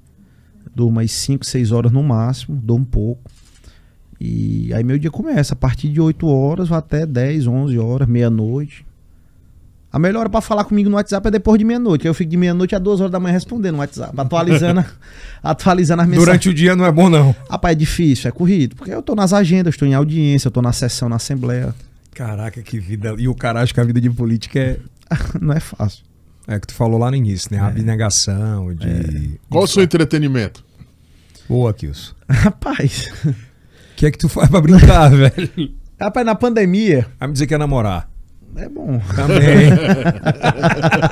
durmo aí cinco, seis horas no máximo, dou um pouco. E aí meu dia começa a partir de 8 horas, vai até 10, 11 horas, meia-noite. A melhor hora pra falar comigo no WhatsApp é depois de meia-noite. Eu fico de meia-noite a duas horas da manhã respondendo no WhatsApp, atualizando, <laughs> atualizando as mensagens. Durante o dia não é bom, não. Rapaz, é difícil, é corrido. Porque eu tô nas agendas, estou em audiência, eu tô na sessão, na assembleia. Caraca, que vida. E o cara acha que a vida de política é. <laughs> não é fácil. É que tu falou lá no início, né? É. Abnegação, de. É. Qual o seu entretenimento? Boa, Kilson. <laughs> Rapaz. O que é que tu faz pra brincar, velho? Rapaz, na pandemia. Vai me dizer que é namorar é bom. Também.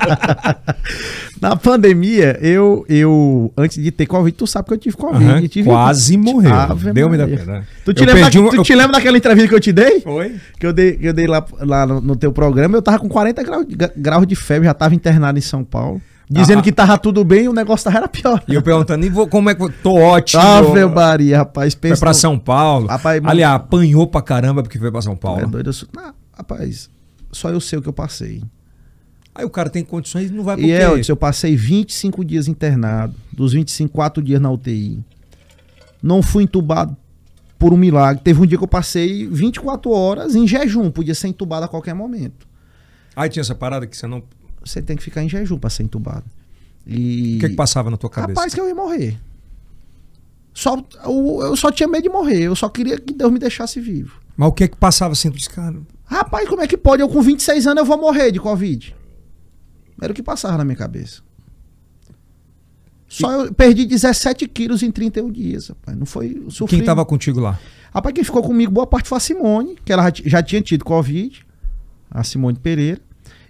<laughs> Na pandemia, eu, eu, antes de ter Covid, tu sabe que eu tive Covid. Uhum, eu tive quase Covid. morreu. Ave ah, Deu me da pena. Tu te, lembra, um, tu eu... te lembra daquela entrevista que eu te dei? Foi. Que eu dei, que eu dei lá, lá no, no teu programa. Eu tava com 40 graus de, graus de febre, já tava internado em São Paulo. Dizendo ah, que tava tudo bem, e o negócio tava era pior. E eu perguntando, e vou, como é que. Tô ótimo. Ave Maria, rapaz. Foi pra São Paulo. Rapaz, Aliás, apanhou pra caramba porque foi pra São Paulo. É doido, eu sou... Não, rapaz só eu sei o que eu passei. Aí o cara tem condições e não vai pro E é, eu, eu passei 25 dias internado, dos 25, 4 dias na UTI. Não fui entubado por um milagre. Teve um dia que eu passei 24 horas em jejum, podia ser entubado a qualquer momento. Aí tinha essa parada que você não. Você tem que ficar em jejum para ser entubado. E... O que, que passava na tua cabeça? Rapaz, que eu ia morrer. Só, eu, eu só tinha medo de morrer, eu só queria que Deus me deixasse vivo. Mas o que é que passava assim? Eu disse, cara, Rapaz, como é que pode? Eu com 26 anos eu vou morrer de Covid. Era o que passava na minha cabeça. Só eu perdi 17 quilos em 31 dias, rapaz. Não foi sofrido. Quem tava contigo lá? Rapaz, quem ficou comigo, boa parte foi a Simone, que ela já tinha tido Covid, a Simone Pereira.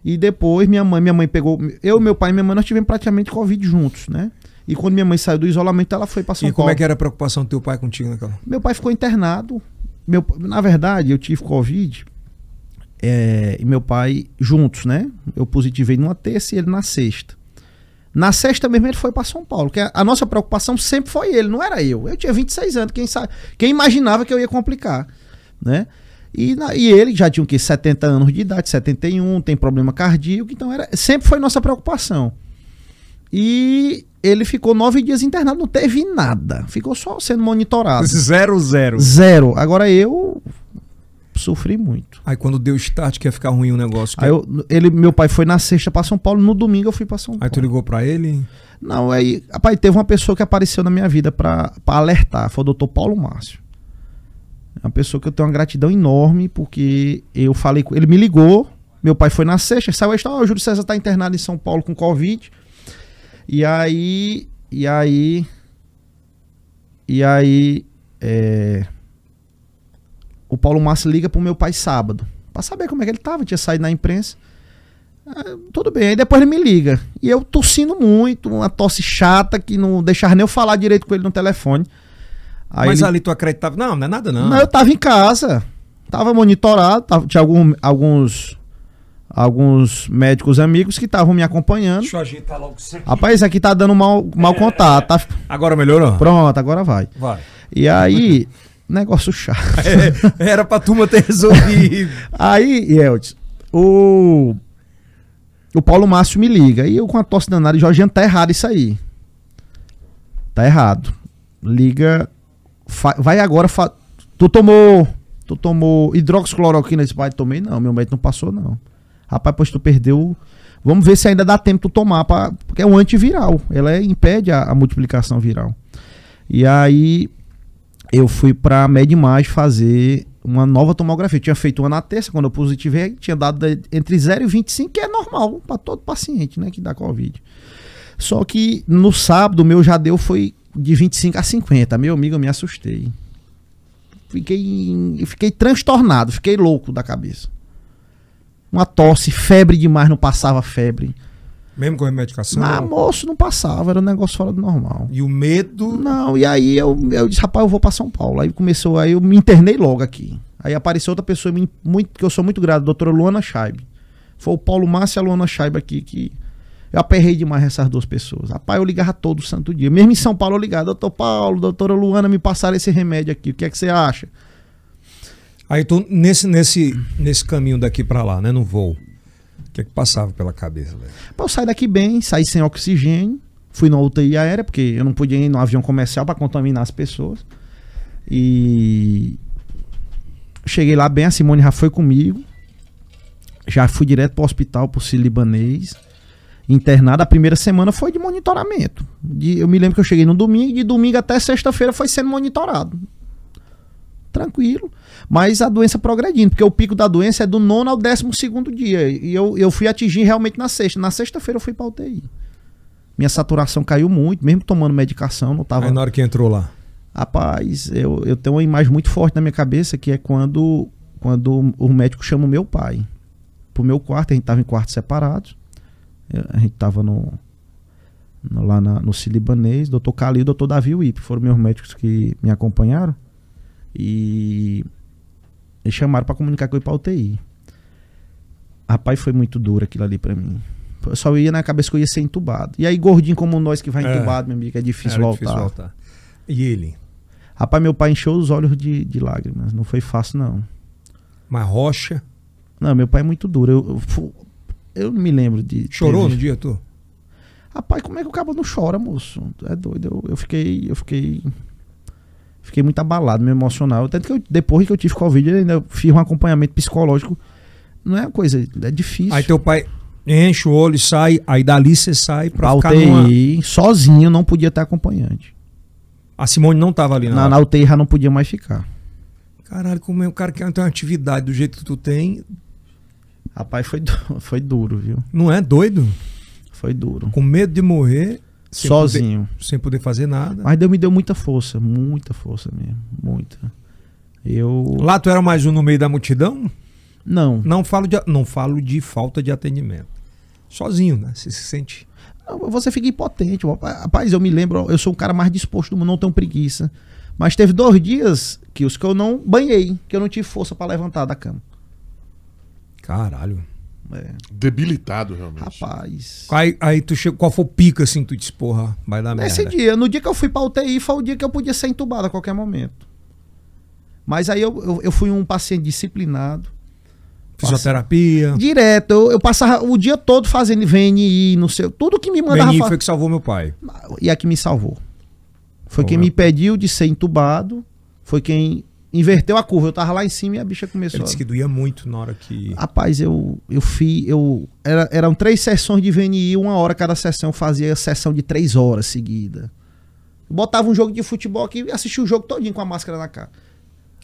E depois minha mãe, minha mãe pegou. Eu, meu pai e minha mãe, nós tivemos praticamente Covid juntos, né? E quando minha mãe saiu do isolamento, ela foi pra São Paulo. E como é que era a preocupação do teu pai contigo naquela? Meu pai ficou internado. Meu, na verdade, eu tive Covid é, e meu pai juntos, né? Eu positivei numa terça e ele na sexta. Na sexta mesmo ele foi para São Paulo, que a, a, nossa preocupação sempre foi ele, não era eu. Eu tinha 26 anos, quem sabe, quem imaginava que eu ia complicar, né? E, na, e ele já tinha o quê? 70 anos de idade, 71, tem problema cardíaco, então era, sempre foi nossa preocupação. E ele ficou nove dias internado, não teve nada. Ficou só sendo monitorado. <laughs> Zero, zero. Zero. Agora eu sofri muito. Aí quando deu start que ia ficar ruim o negócio. Que... Aí eu, ele, meu pai foi na sexta para São Paulo, no domingo eu fui para São Paulo. Aí tu ligou para ele? Não, aí, rapaz, teve uma pessoa que apareceu na minha vida para alertar, foi o doutor Paulo Márcio. É uma pessoa que eu tenho uma gratidão enorme, porque eu falei com ele, me ligou, meu pai foi na sexta, saiu a história, oh, o Júlio César tá internado em São Paulo com Covid. E aí, e aí, e aí, é, o Paulo Massa liga pro meu pai sábado, para saber como é que ele tava, tinha saído na imprensa. Ah, tudo bem, aí depois ele me liga. E eu tossindo muito, uma tosse chata que não deixava nem eu falar direito com ele no telefone. Aí Mas ele... ali tu acreditava? Não, não é nada não. Não, eu tava em casa, tava monitorado, tava, tinha algum, alguns alguns médicos amigos que estavam me acompanhando. Deixa eu agitar logo isso aqui. Rapaz, aqui tá dando mal, mal é. contato. Tá... Agora melhorou? Pronto, agora vai. Vai. E aí, negócio chato. <laughs> É, era pra turma ter resolvido. <laughs> aí, Yeltsin, o, o Paulo Márcio me liga. E eu com a tosse danada, e Jorginho, tá errado isso aí. Tá errado. Liga, vai agora, fa, tu tomou, tu tomou hidroxicloroquina? esse pai, tomei não, meu médico não passou não. Rapaz, pois tu perdeu... Vamos ver se ainda dá tempo tu tomar, pra, porque é um antiviral. Ela é, impede a, a multiplicação viral. E aí eu fui para a Mais fazer uma nova tomografia. Eu tinha feito uma na terça, quando eu positivei, tinha dado entre 0 e 25, que é normal para todo paciente né, que dá Covid. Só que no sábado, meu já deu foi de 25 a 50. Meu amigo, eu me assustei. Fiquei, fiquei transtornado, fiquei louco da cabeça. Uma tosse, febre demais, não passava febre. Mesmo com a medicação? Ah, moço, não passava, era um negócio fora do normal. E o medo? Não, e aí eu, eu disse, rapaz, eu vou para São Paulo. Aí começou, aí eu me internei logo aqui. Aí apareceu outra pessoa, muito, que eu sou muito grato, a doutora Luana Scheib. Foi o Paulo Márcio e a Luana Scheib aqui que. Eu aperrei demais essas duas pessoas. Rapaz, eu ligava todo santo dia. Mesmo em São Paulo eu ligava, doutor Paulo, doutora Luana, me passaram esse remédio aqui. O que é que você acha? Aí tu, nesse, nesse, nesse caminho daqui para lá, né, no voo, é que passava pela cabeça? Velho? Pô, eu saí daqui bem, saí sem oxigênio, fui na UTI aérea, porque eu não podia ir no avião comercial para contaminar as pessoas. E cheguei lá bem, a Simone já foi comigo. Já fui direto para o hospital pro Círio Libanês. Internada, a primeira semana foi de monitoramento. De, eu me lembro que eu cheguei no domingo, de domingo até sexta-feira foi sendo monitorado tranquilo. Mas a doença progredindo, porque o pico da doença é do nono ao décimo segundo dia. E eu, eu fui atingir realmente na sexta. Na sexta-feira eu fui pra UTI. Minha saturação caiu muito, mesmo tomando medicação, não tava. Aí na hora que entrou lá. Rapaz, eu, eu tenho uma imagem muito forte na minha cabeça que é quando, quando o médico chama o meu pai pro meu quarto, a gente tava em quartos separados. A gente tava no, no lá na, no Cilibanês, doutor Calil e doutor Davi Wip, foram meus médicos que me acompanharam. E, e chamaram para comunicar com ele pra UTI. Rapaz, foi muito duro aquilo ali para mim. Eu só ia na cabeça que eu ia ser entubado. E aí, gordinho como nós que vai é, entubado, meu amigo, é difícil, voltar. difícil voltar. E ele? Rapaz, meu pai encheu os olhos de, de lágrimas. Não foi fácil, não. Uma rocha? Não, meu pai é muito duro. Eu, eu, eu não me lembro de. Chorou no dia, tu? Rapaz, como é que o cabo não chora, moço? É doido. Eu, eu fiquei. Eu fiquei Fiquei muito abalado, me emocional. Tanto que eu, depois que eu tive Covid, eu ainda fiz um acompanhamento psicológico. Não é coisa, é difícil. Aí teu pai enche o olho e sai, aí dali você sai pra, pra ficar UTI, numa... sozinho, não podia estar acompanhante. A Simone não tava ali, não? Na, na UTI já não podia mais ficar. Caralho, como é o cara quer ter uma atividade do jeito que tu tem. Rapaz, foi, <laughs> foi duro, viu? Não é doido? Foi duro. Com medo de morrer sem sozinho. Poder, sem poder fazer nada. Mas Deus me deu muita força, muita força mesmo, muita. Eu Lá tu era mais um no meio da multidão? Não. Não falo de não falo de falta de atendimento. Sozinho, né? Você se sente ah, você fica impotente. Rapaz, eu me lembro, eu sou um cara mais disposto do mundo, não tenho preguiça. Mas teve dois dias que os que eu não banhei, que eu não tive força para levantar da cama. Caralho. É. Debilitado, realmente. Rapaz. Aí, aí tu chegou, qual foi o pico assim, tu disse, porra, vai dar merda. Nesse dia, no dia que eu fui pra UTI, foi o dia que eu podia ser entubado a qualquer momento. Mas aí eu, eu, eu fui um paciente disciplinado. Fisioterapia. Direto. Eu, eu, passava o dia todo fazendo VNI, não sei, tudo que me mandava. VNI foi que salvou meu pai. E a que me salvou. Foi quem me pediu de ser entubado, foi quem inverteu a curva. Eu tava lá em cima e a bicha começou. Ele disse que doía muito na hora que. Rapaz, eu, eu fiz. Eu, era, eram três sessões de VNI, uma hora cada sessão. Eu fazia sessão de três horas seguida. botava um jogo de futebol aqui e assistia o jogo todinho com a máscara na cara.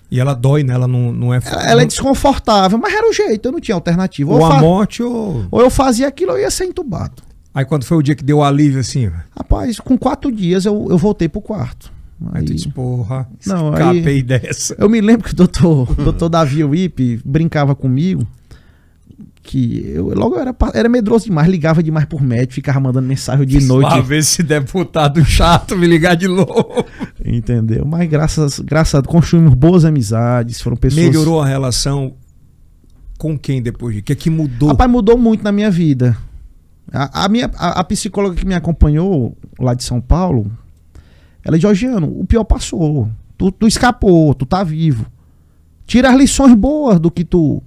E ela dói, né? Ela não, não é. Ela, ela é desconfortável, mas era o jeito, eu não tinha alternativa. Ou, ou a morte ou. Ou eu fazia aquilo ou ia ser entubado. Aí quando foi o dia que deu alívio assim? Rapaz, com quatro dias eu, eu voltei pro quarto. Aí, aí tu porra, não, escapei dessa. Eu me lembro que o doutor, doutor Davi Wipe brincava comigo que eu logo era, era medroso demais, ligava demais por médico, ficava mandando mensagem de noite. Pra ver esse deputado chato me ligar de novo. Entendeu? Mas graças, graças a construímos boas amizades, foram pessoas. Melhorou a relação com quem depois de? O que é que mudou? Rapaz, mudou muito na minha vida. A, a minha, a, a psicóloga que me acompanhou lá de São Paulo, ela diz, é Georgiano, o pior passou. Tu, tu escapou, tu tá vivo. Tira as lições boas do que tu.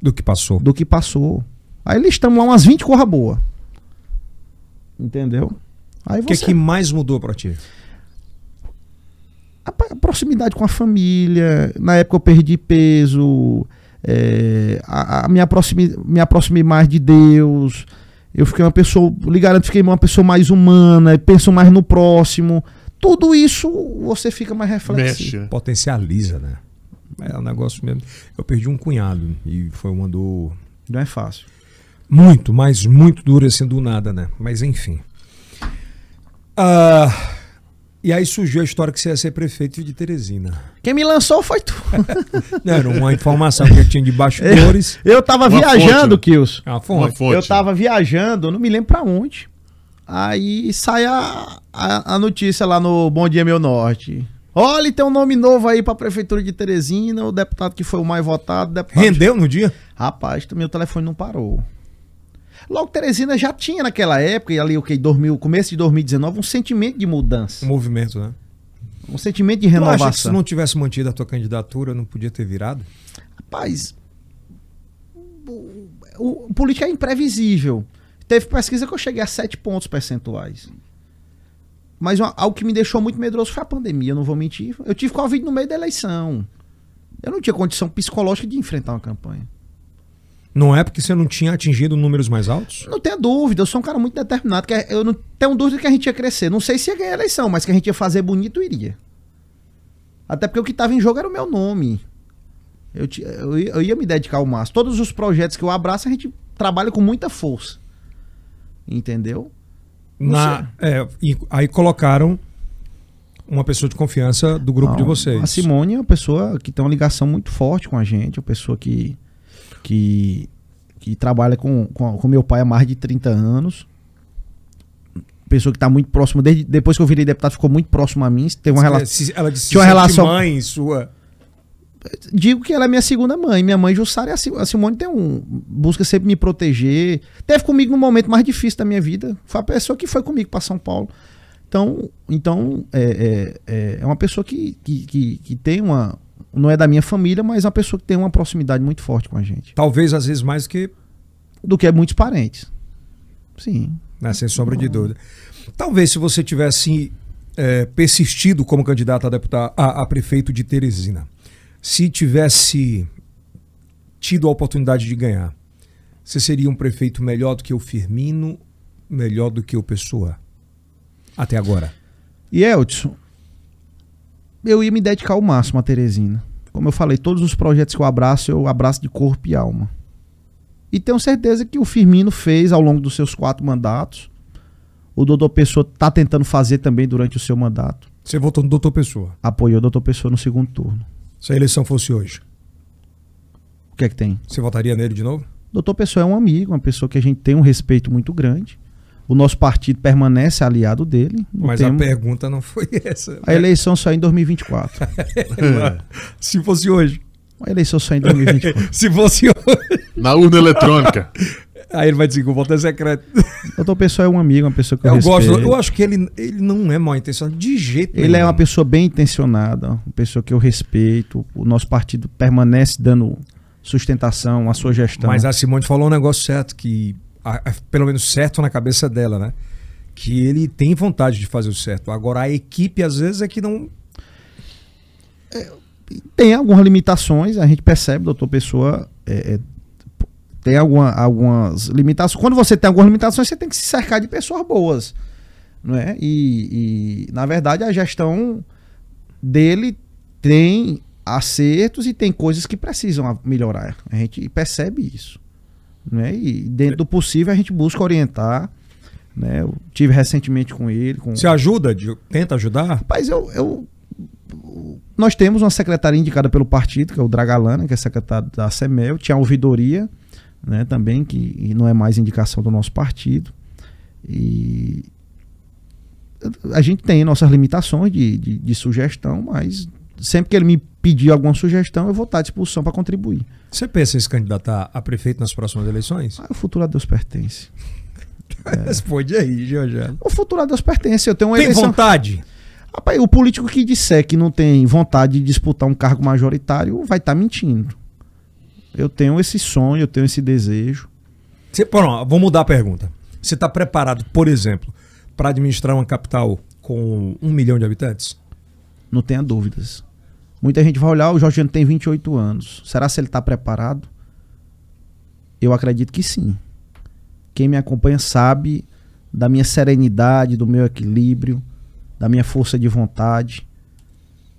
Do que passou. Do que passou. Aí listamos lá umas 20 corra boas. Entendeu? Aí você... O que é que mais mudou pra ti? A, a proximidade com a família. Na época eu perdi peso. É, a, a, me, aproximei, me aproximei mais de Deus. Eu fiquei uma pessoa, ligado, garanto, fiquei uma pessoa mais humana, penso mais no próximo tudo isso você fica mais reflexivo. Mexe. Potencializa, né? É um negócio mesmo. Eu perdi um cunhado e foi uma dor. Não é fácil. Muito, mas muito dura assim do nada, né? Mas enfim. Ah, e aí surgiu a história que você ia ser prefeito de Teresina. Quem me lançou foi tu. <laughs> Não, era uma informação que eu tinha de bastidores. Eu, eu tava uma viajando, né? fonte, Eu tava viajando, não me lembro pra onde. Aí sai a, a, a notícia lá no Bom Dia Meu Norte. Olha, tem um nome novo aí pra Prefeitura de Teresina, o deputado que foi o mais votado. Deputado... Rendeu no dia? Rapaz, meu telefone não parou. Logo, Teresina já tinha naquela época, ali o que, 2000, começo de 2019, um sentimento de mudança. Um movimento, né? Um sentimento de renovação. acha que se não tivesse mantido a tua candidatura, não podia ter virado? Rapaz, o, o, o político é imprevisível. Teve pesquisa que eu cheguei a 7 pontos percentuais. Mas uma, algo que me deixou muito medroso foi a pandemia, não vou mentir. Eu tive Covid no meio da eleição. Eu não tinha condição psicológica de enfrentar uma campanha. Não é porque você não tinha atingido números mais altos? Não tenho dúvida, eu sou um cara muito determinado. Que é, eu não tenho dúvida que a gente ia crescer. Não sei se ia ganhar a eleição, mas que a gente ia fazer bonito, iria. Até porque o que estava em jogo era o meu nome. Eu, eu, eu ia me dedicar ao máximo. Todos os projetos que eu abraço, a gente trabalha com muita força entendeu? Na, é, e, aí colocaram uma pessoa de confiança do grupo Não, de vocês. A Simone é uma pessoa que tem uma ligação muito forte com a gente, uma pessoa que, que, que trabalha com, com, com meu pai há mais de 30 anos pessoa que está muito próxima, desde depois que eu virei deputado, ficou muito próxima a mim. tem uma relação. Ela disse tinha uma relação mãe sua digo que ela é minha segunda mãe. Minha mãe Jussara e é a Simone tem um. Busca sempre me proteger. Teve comigo no momento mais difícil da minha vida. Foi a pessoa que foi comigo para São Paulo. Então, então é, é, é, é uma pessoa que, que, que, que tem uma. Não é da minha família, mas é uma pessoa que tem uma proximidade muito forte com a gente. Talvez às vezes mais do que. Do que muitos parentes. Sim. É, sem sombra de dúvida. Talvez se você tivesse é, persistido como candidato a, deputado, a, a prefeito de Teresina, se tivesse tido a oportunidade de ganhar, você seria um prefeito melhor do que o Firmino, melhor do que o Pessoa? Até agora. E Elton, eu ia me dedicar ao máximo a Teresina. Como eu falei, todos os projetos que eu abraço, eu abraço de corpo e alma. E tenho certeza que o Firmino fez ao longo dos seus quatro mandatos. O doutor Pessoa está tentando fazer também durante o seu mandato. Você votou no doutor Pessoa? Apoiou o doutor Pessoa no segundo turno. Se a eleição fosse hoje. O que é que tem? Você votaria nele de novo? Doutor Pessoa é um amigo, uma pessoa que a gente tem um respeito muito grande. O nosso partido permanece aliado dele. Mas tema. a pergunta não foi <laughs> essa. A né? eleição só é em 2024. <laughs> é. Se fosse hoje. A eleição só é em 2024. <laughs> Se fosse hoje. Na urna eletrônica. Aí ele vai dizer que o voto é secreto. <laughs> doutor pessoa é um amigo, uma pessoa que eu, eu respeito. gosto. Eu acho que ele, ele não é mal intencionado de jeito Ele é uma pessoa bem intencionada, uma pessoa que eu respeito. O nosso partido permanece dando sustentação à sua gestão. Mas a Simone falou um negócio certo, que a, a, pelo menos certo na cabeça dela, né? Que ele tem vontade de fazer o certo. Agora a equipe às vezes é que não. É, tem algumas limitações, a gente percebe, doutor Pessoa. É, é, tem alguma, algumas limitações. Quando você tem algumas limitações, você tem que se cercar de pessoas boas. Não é? e, e na verdade, a gestão dele tem acertos e tem coisas que precisam melhorar. A gente percebe isso. é E dentro do possível a gente busca orientar. Né? Eu tive recentemente com ele. Com... Você ajuda? Tenta ajudar? Mas eu, eu. Nós temos uma secretaria indicada pelo partido, que é o Dragalana, que é secretário da SEMEL, tinha ouvidoria né, também, que não é mais indicação do nosso partido. E a gente tem nossas limitações de, de, de sugestão, mas sempre que ele me pedir alguma sugestão, eu vou estar à disposição para contribuir. Você pensa em se candidatar a prefeito nas próximas eleições? Ah, o futuro a Deus pertence. <laughs> é. Responde aí, Georgiano. O futuro a Deus pertence. Eu tenho uma tem eleição... vontade? Rapaz, o político que disser que não tem vontade de disputar um cargo majoritário vai estar tá mentindo. Eu tenho esse sonho, eu tenho esse desejo. Você, vou mudar a pergunta. Você está preparado, por exemplo, para administrar uma capital com um milhão de habitantes? Não tenha dúvidas. Muita gente vai olhar, o Jorgiano tem 28 anos. Será se ele está preparado? Eu acredito que sim. Quem me acompanha sabe da minha serenidade, do meu equilíbrio, da minha força de vontade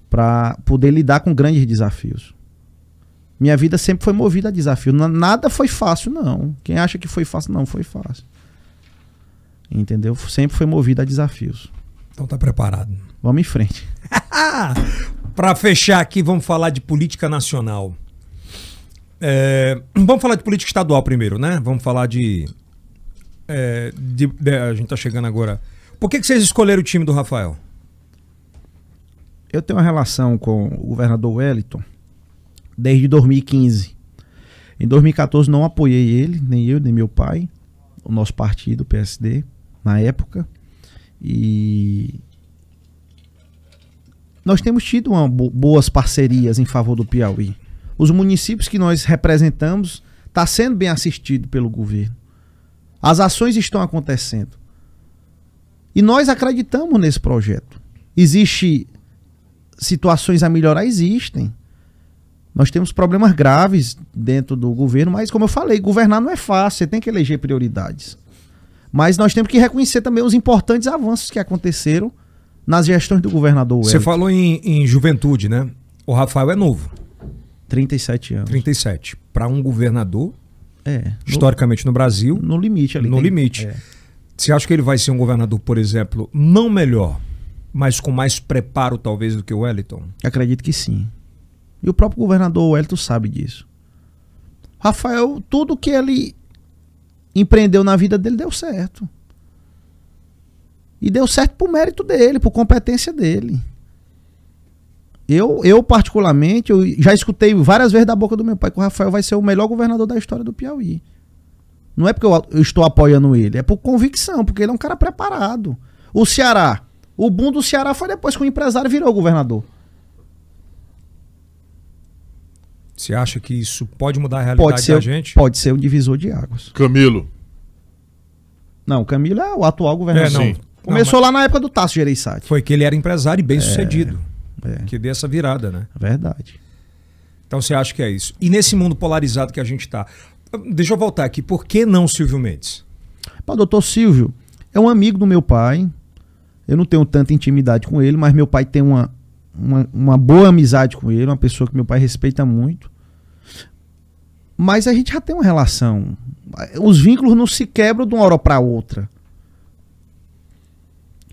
para poder lidar com grandes desafios. Minha vida sempre foi movida a desafio. Nada foi fácil, não. Quem acha que foi fácil, não foi fácil. Entendeu? Sempre foi movida a desafios. Então tá preparado. Vamos em frente. <laughs> Para fechar aqui, vamos falar de política nacional. É, vamos falar de política estadual primeiro, né? Vamos falar de, é, de, de a gente tá chegando agora. Por que, que vocês escolheram o time do Rafael? Eu tenho uma relação com o governador Wellington desde 2015. Em 2014 não apoiei ele, nem eu, nem meu pai, o nosso partido, o PSD, na época. E nós temos tido uma, boas parcerias em favor do Piauí. Os municípios que nós representamos está sendo bem assistido pelo governo. As ações estão acontecendo. E nós acreditamos nesse projeto. Existem situações a melhorar? Existem. Nós temos problemas graves dentro do governo, mas como eu falei, governar não é fácil, você tem que eleger prioridades. Mas nós temos que reconhecer também os importantes avanços que aconteceram nas gestões do governador. Wellington. Você falou em, em juventude, né? O Rafael é novo. 37 anos. 37. Para um governador, é, historicamente no, no Brasil. No limite ali. No tem, limite. É. Você acha que ele vai ser um governador, por exemplo, não melhor, mas com mais preparo talvez do que o Wellington? Acredito que sim. E o próprio governador Wellington sabe disso. Rafael, tudo que ele empreendeu na vida dele deu certo. E deu certo por mérito dele, por competência dele. Eu, eu particularmente, eu já escutei várias vezes da boca do meu pai que o Rafael vai ser o melhor governador da história do Piauí. Não é porque eu, eu estou apoiando ele, é por convicção, porque ele é um cara preparado. O Ceará, o boom do Ceará foi depois que o empresário virou governador. Você acha que isso pode mudar a realidade pode ser, da gente? Pode ser um divisor de águas. Camilo. Não, Camilo é o atual governador. É, não. Começou não, lá na época do Tasso Gereissati. Foi que ele era empresário e bem sucedido. É, é. Que deu essa virada, né? É verdade. Então você acha que é isso. E nesse mundo polarizado que a gente está. Deixa eu voltar aqui. Por que não Silvio Mendes? o doutor Silvio é um amigo do meu pai. Eu não tenho tanta intimidade com ele, mas meu pai tem uma, uma, uma boa amizade com ele, uma pessoa que meu pai respeita muito. Mas a gente já tem uma relação. Os vínculos não se quebram de uma hora para outra.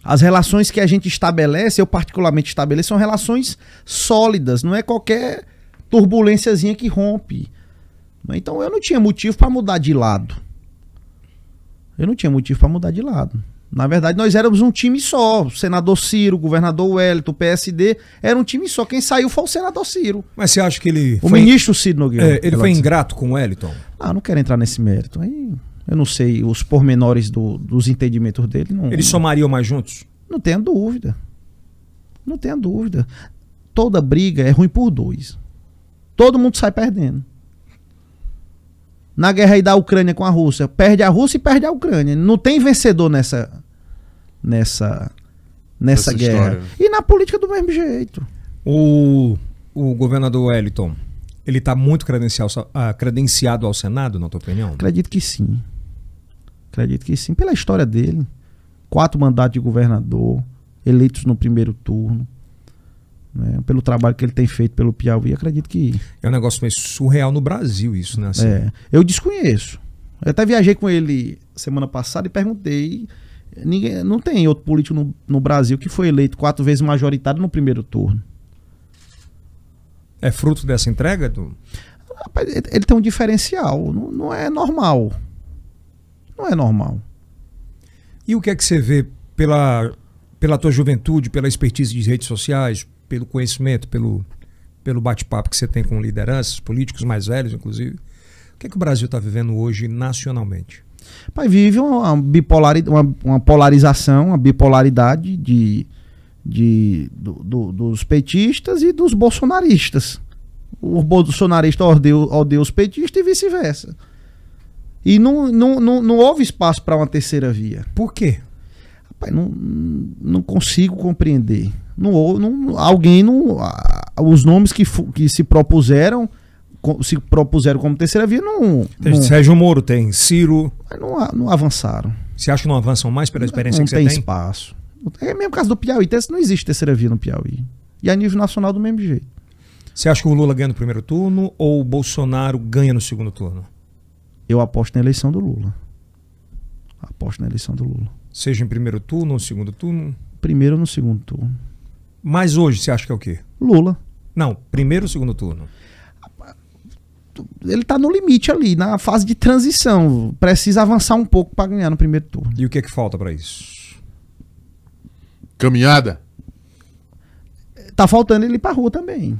As relações que a gente estabelece, eu particularmente estabeleço, são relações sólidas, não é qualquer turbulênciazinha que rompe. Então eu não tinha motivo para mudar de lado. Eu não tinha motivo para mudar de lado. Na verdade, nós éramos um time só. O senador Ciro, o governador Wellington, o PSD, era um time só. Quem saiu foi o senador Ciro. Mas você acha que ele. O foi... ministro Ciro Nogueira. É, ele foi ingrato com o Wellington? Ah, não quero entrar nesse mérito. Aí, eu não sei os pormenores do, dos entendimentos dele. Não... Eles somariam mais juntos? Não tenho dúvida. Não tenho dúvida. Toda briga é ruim por dois. Todo mundo sai perdendo na guerra aí da Ucrânia com a Rússia, perde a Rússia e perde a Ucrânia. Não tem vencedor nessa nessa nessa Essa guerra. História. E na política do mesmo jeito. O, o governador Wellington, ele está muito ah, credenciado ao Senado, na tua opinião? Acredito que sim. Acredito que sim, pela história dele. Quatro mandatos de governador, eleitos no primeiro turno né, pelo trabalho que ele tem feito pelo Piauí, acredito que. É um negócio meio surreal no Brasil, isso, né? Assim. É, eu desconheço. Eu até viajei com ele semana passada e perguntei. Ninguém, não tem outro político no, no Brasil que foi eleito quatro vezes majoritário no primeiro turno. É fruto dessa entrega? Do... Rapaz, ele tem um diferencial. Não, não é normal. Não é normal. E o que é que você vê pela, pela tua juventude, pela expertise de redes sociais, pelo conhecimento, pelo, pelo bate-papo que você tem com lideranças, políticos mais velhos, inclusive. O que, é que o Brasil está vivendo hoje nacionalmente? Pai, vive uma, bipolaridade, uma, uma polarização, uma bipolaridade de, de, do, do, dos petistas e dos bolsonaristas. O bolsonarista odeia, odeia os petistas e vice-versa. E não, não, não, não houve espaço para uma terceira via. Por quê? Pai, não, não consigo compreender. Não, não, alguém não. Os nomes que, que se propuseram se propuseram como terceira via não. Tem não Sérgio Moro tem, Ciro. Não, não avançaram. Você acha que não avançam mais pela experiência não, que você tem? Não tem espaço. É o mesmo caso do Piauí. Não existe terceira via no Piauí. E a nível nacional, do mesmo jeito. Você acha que o Lula ganha no primeiro turno ou o Bolsonaro ganha no segundo turno? Eu aposto na eleição do Lula aposto na eleição do Lula. Seja em primeiro turno ou segundo turno? Primeiro ou no segundo turno. Mas hoje você acha que é o quê? Lula. Não, primeiro ou segundo turno? Ele está no limite ali, na fase de transição. Precisa avançar um pouco para ganhar no primeiro turno. E o que é que falta para isso? Caminhada. Tá faltando ele ir pra rua também.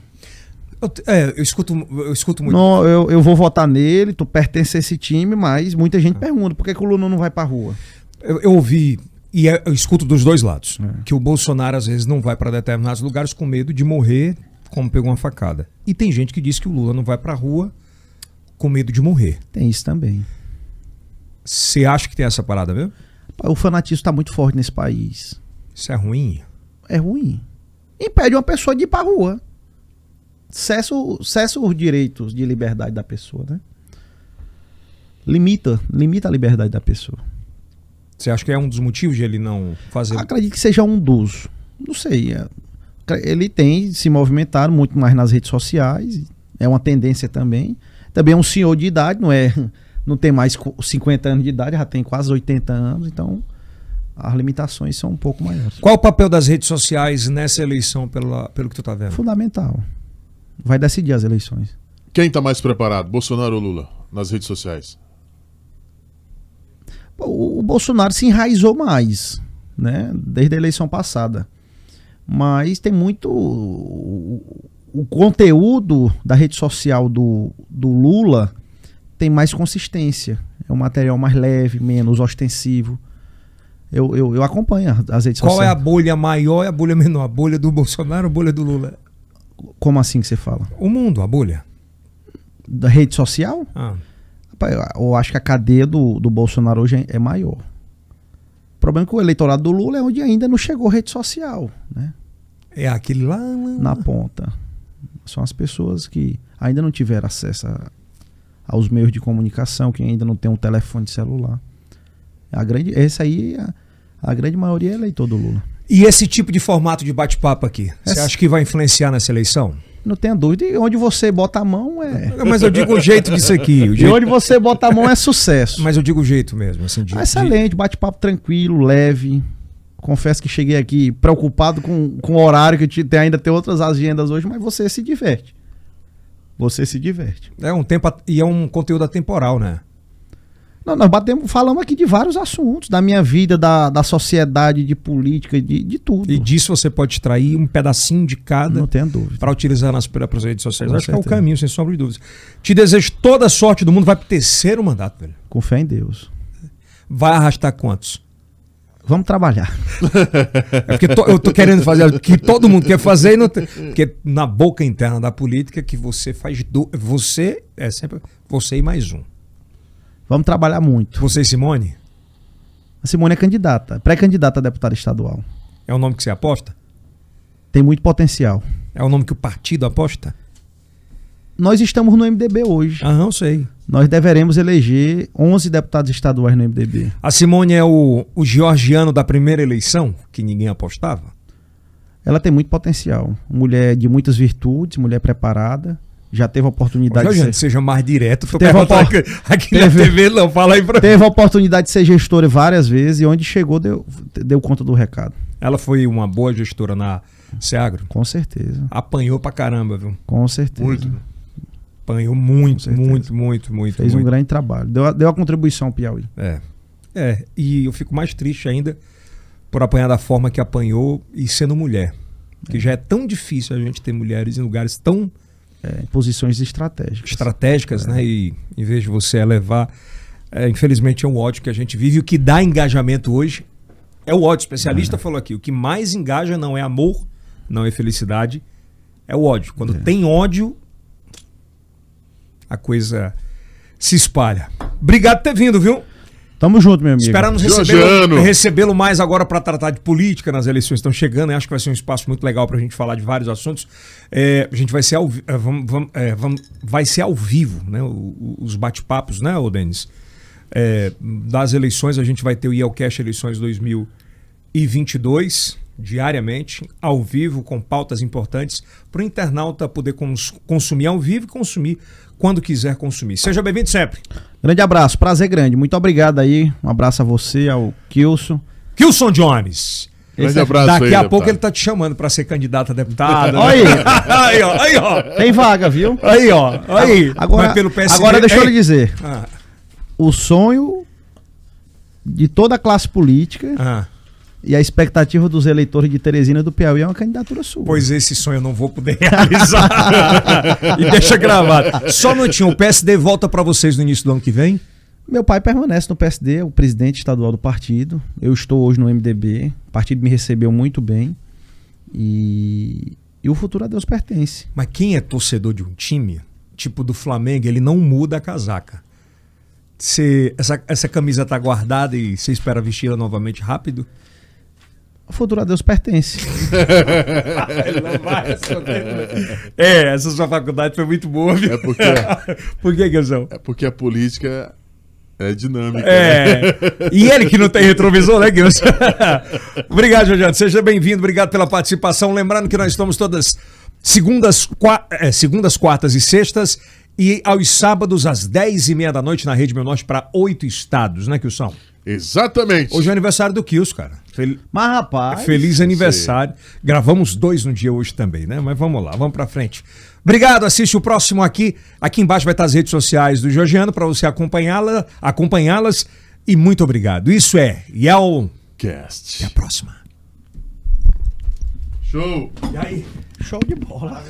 Eu, é, eu escuto, eu escuto muito. Não, eu, eu vou votar nele, tu pertence a esse time, mas muita gente é. pergunta por que, que, o Lula não vai pra rua. Eu, eu ouvi, e é, eu escuto dos dois lados, é. que o Bolsonaro às vezes não vai para determinados lugares com medo de morrer como pegou uma facada. E tem gente que diz que o Lula não vai pra rua com medo de morrer. Tem isso também. Você acha que tem essa parada mesmo? O fanatismo tá muito forte nesse país. Isso é ruim? É ruim. Impede uma pessoa de ir pra rua cessa, cessa os direitos de liberdade da pessoa, né? Limita, limita a liberdade da pessoa. Você acha que é um dos motivos de ele não fazer? Acredito que seja um dos. Não sei. É, ele tem se movimentado muito mais nas redes sociais. É uma tendência também. Também é um senhor de idade, não é? <laughs> Não tem mais 50 anos de idade, já tem quase 80 anos, então as limitações são um pouco maiores. Qual o papel das redes sociais nessa eleição, pela, pelo que tu está vendo? Fundamental vai decidir as eleições. Quem está mais preparado, Bolsonaro ou Lula, nas redes sociais? O, o Bolsonaro se enraizou mais, né? Desde a eleição passada. Mas tem muito. O, o conteúdo da rede social do, do Lula tem mais consistência. É um material mais leve, menos ostensivo. Eu, eu, eu acompanho as redes Qual é sociais. Qual é a bolha maior e a bolha menor? A bolha do Bolsonaro ou a bolha do Lula? Como assim que você fala? O mundo, a bolha. Da rede social? Ah. Rapaz, eu acho que a cadeia do, do Bolsonaro hoje é maior. O problema é que o eleitorado do Lula é onde ainda não chegou rede social, né? É aquele lá, lá, na ponta. São as pessoas que ainda não tiveram acesso a, aos meios de comunicação, que ainda não tem um telefone celular. A grande, esse aí, a, a grande maioria é eleitor do Lula. E esse tipo de formato de bate-papo aqui, você acha que vai influenciar nessa eleição? Não tenha dúvida. E onde você bota a mão é. Mas eu digo o jeito disso aqui. O jeito... E onde você bota a mão é sucesso. Mas eu digo o jeito mesmo. Assim, de, Excelente, de... bate-papo tranquilo, leve. Confesso que cheguei aqui preocupado com, com o horário, que te, tem, ainda tem outras agendas hoje, mas você se diverte. Você se diverte. É um tempo. E é um conteúdo atemporal, né? Nós, nós batemos, falamos aqui de vários assuntos, da minha vida, da, da sociedade, de política, de, de tudo. E disso você pode extrair um pedacinho de cada. Não tenho dúvida. Para utilizar nas próprias redes sociais. Acho que é o caminho, sem sombra de dúvidas. Te desejo toda a sorte do mundo. Vai para o terceiro mandato, velho. Com fé em Deus. Vai arrastar quantos? Vamos trabalhar. <laughs> É porque to, eu tô querendo fazer o que todo mundo quer fazer e não tem, porque na boca interna da política que você faz do, você é sempre você e mais um. Vamos trabalhar muito. Você e Simone? A Simone é candidata, pré-candidata a deputada estadual. É o nome que você aposta? Tem muito potencial. É o nome que o partido aposta? Nós estamos no MDB hoje. Ah, não sei. Nós deveremos eleger 11 deputados estaduais no MDB. A Simone é o, o georgiano da primeira eleição, que ninguém apostava? Ela tem muito potencial. Mulher de muitas virtudes, mulher preparada já teve a oportunidade de ser... seja mais direto, teve opor... aqui, aqui teve... na TV não, fala aí pra Teve a oportunidade de ser gestora várias vezes e onde chegou deu, deu conta do recado. Ela foi uma boa gestora na Seagro? Com certeza. Apanhou pra caramba, viu? Com certeza. Muito. Apanhou muito, muito, muito, muito. Fez muito. um grande trabalho. Deu, deu a contribuição ao Piauí. É. É, e eu fico mais triste ainda por apanhar da forma que apanhou e sendo mulher. É. Que já é tão difícil a gente ter mulheres em lugares tão é, em posições estratégicas. Estratégicas, né? E em vez de você elevar. É, infelizmente é um ódio que a gente vive. O que dá engajamento hoje é o ódio. O especialista é. falou aqui: o que mais engaja não é amor, não é felicidade, é o ódio. Quando é. tem ódio, a coisa se espalha. Obrigado por ter vindo, viu? Tamo junto, meu amigo. Esperamos recebê-lo recebê mais agora para tratar de política nas eleições estão chegando. Acho que vai ser um espaço muito legal para a gente falar de vários assuntos. É, a gente vai ser ao, vamos, vamos, é, vamos, é, vai ser ao vivo, né? os bate-papos, né, ô Denis? É, das eleições, a gente vai ter o IELCast Eleições 2022 diariamente, ao vivo, com pautas importantes, para o internauta poder cons consumir ao vivo e consumir quando quiser consumir. Seja bem-vindo sempre. Grande abraço, prazer grande. Muito obrigado aí. Um abraço a você, ao Kilson. Kilson Jones. Grande Esse é abraço Daqui aí, a deputado. pouco ele tá te chamando para ser candidato a deputado. <laughs> Olha aí. aí, ó, aí, ó. Tem vaga, viu? Aí, ó. Aí. Agora, pelo agora deixa eu lhe dizer. Ah. O sonho de toda a classe política ah e a expectativa dos eleitores de Teresina do Piauí é uma candidatura sua. Pois esse sonho eu não vou poder <laughs> realizar. e deixa gravado. Só um minutinho, o PSD volta para vocês no início do ano que vem? Meu pai permanece no PSD, é o presidente estadual do partido. Eu estou hoje no MDB. O partido me recebeu muito bem. E, e o futuro a Deus pertence. Mas quem é torcedor de um time, tipo do Flamengo, ele não muda a casaca. Se essa, essa camisa tá guardada e você espera vesti-la novamente rápido? O futura a Deus pertence. <laughs> é, essa sua faculdade foi muito boa. Viu? É porque, é. <laughs> Por que, Guizão? É porque a política é dinâmica. É. Né? <laughs> E ele que não tem retrovisor, né, Guilherme? Obrigado, Jordiano. Seja bem-vindo. Obrigado pela participação. Lembrando que nós estamos todas segundas, qua... é, segundas quartas e sextas e aos sábados às 10 e meia da noite na Rede Meu Norte para oito estados, né, Kilson? Exatamente. Hoje é aniversário do Kills, cara. Fel... Mas, rapaz. Feliz aniversário. Gravamos dois no dia hoje também, né? Mas vamos lá, vamos pra frente. Obrigado, assiste o próximo aqui. Aqui embaixo vai estar as redes sociais do Georgiano para você acompanhá-la, acompanhá-las. E muito obrigado. Isso é Yelcast. Até a próxima. Show! E aí? Show de bola.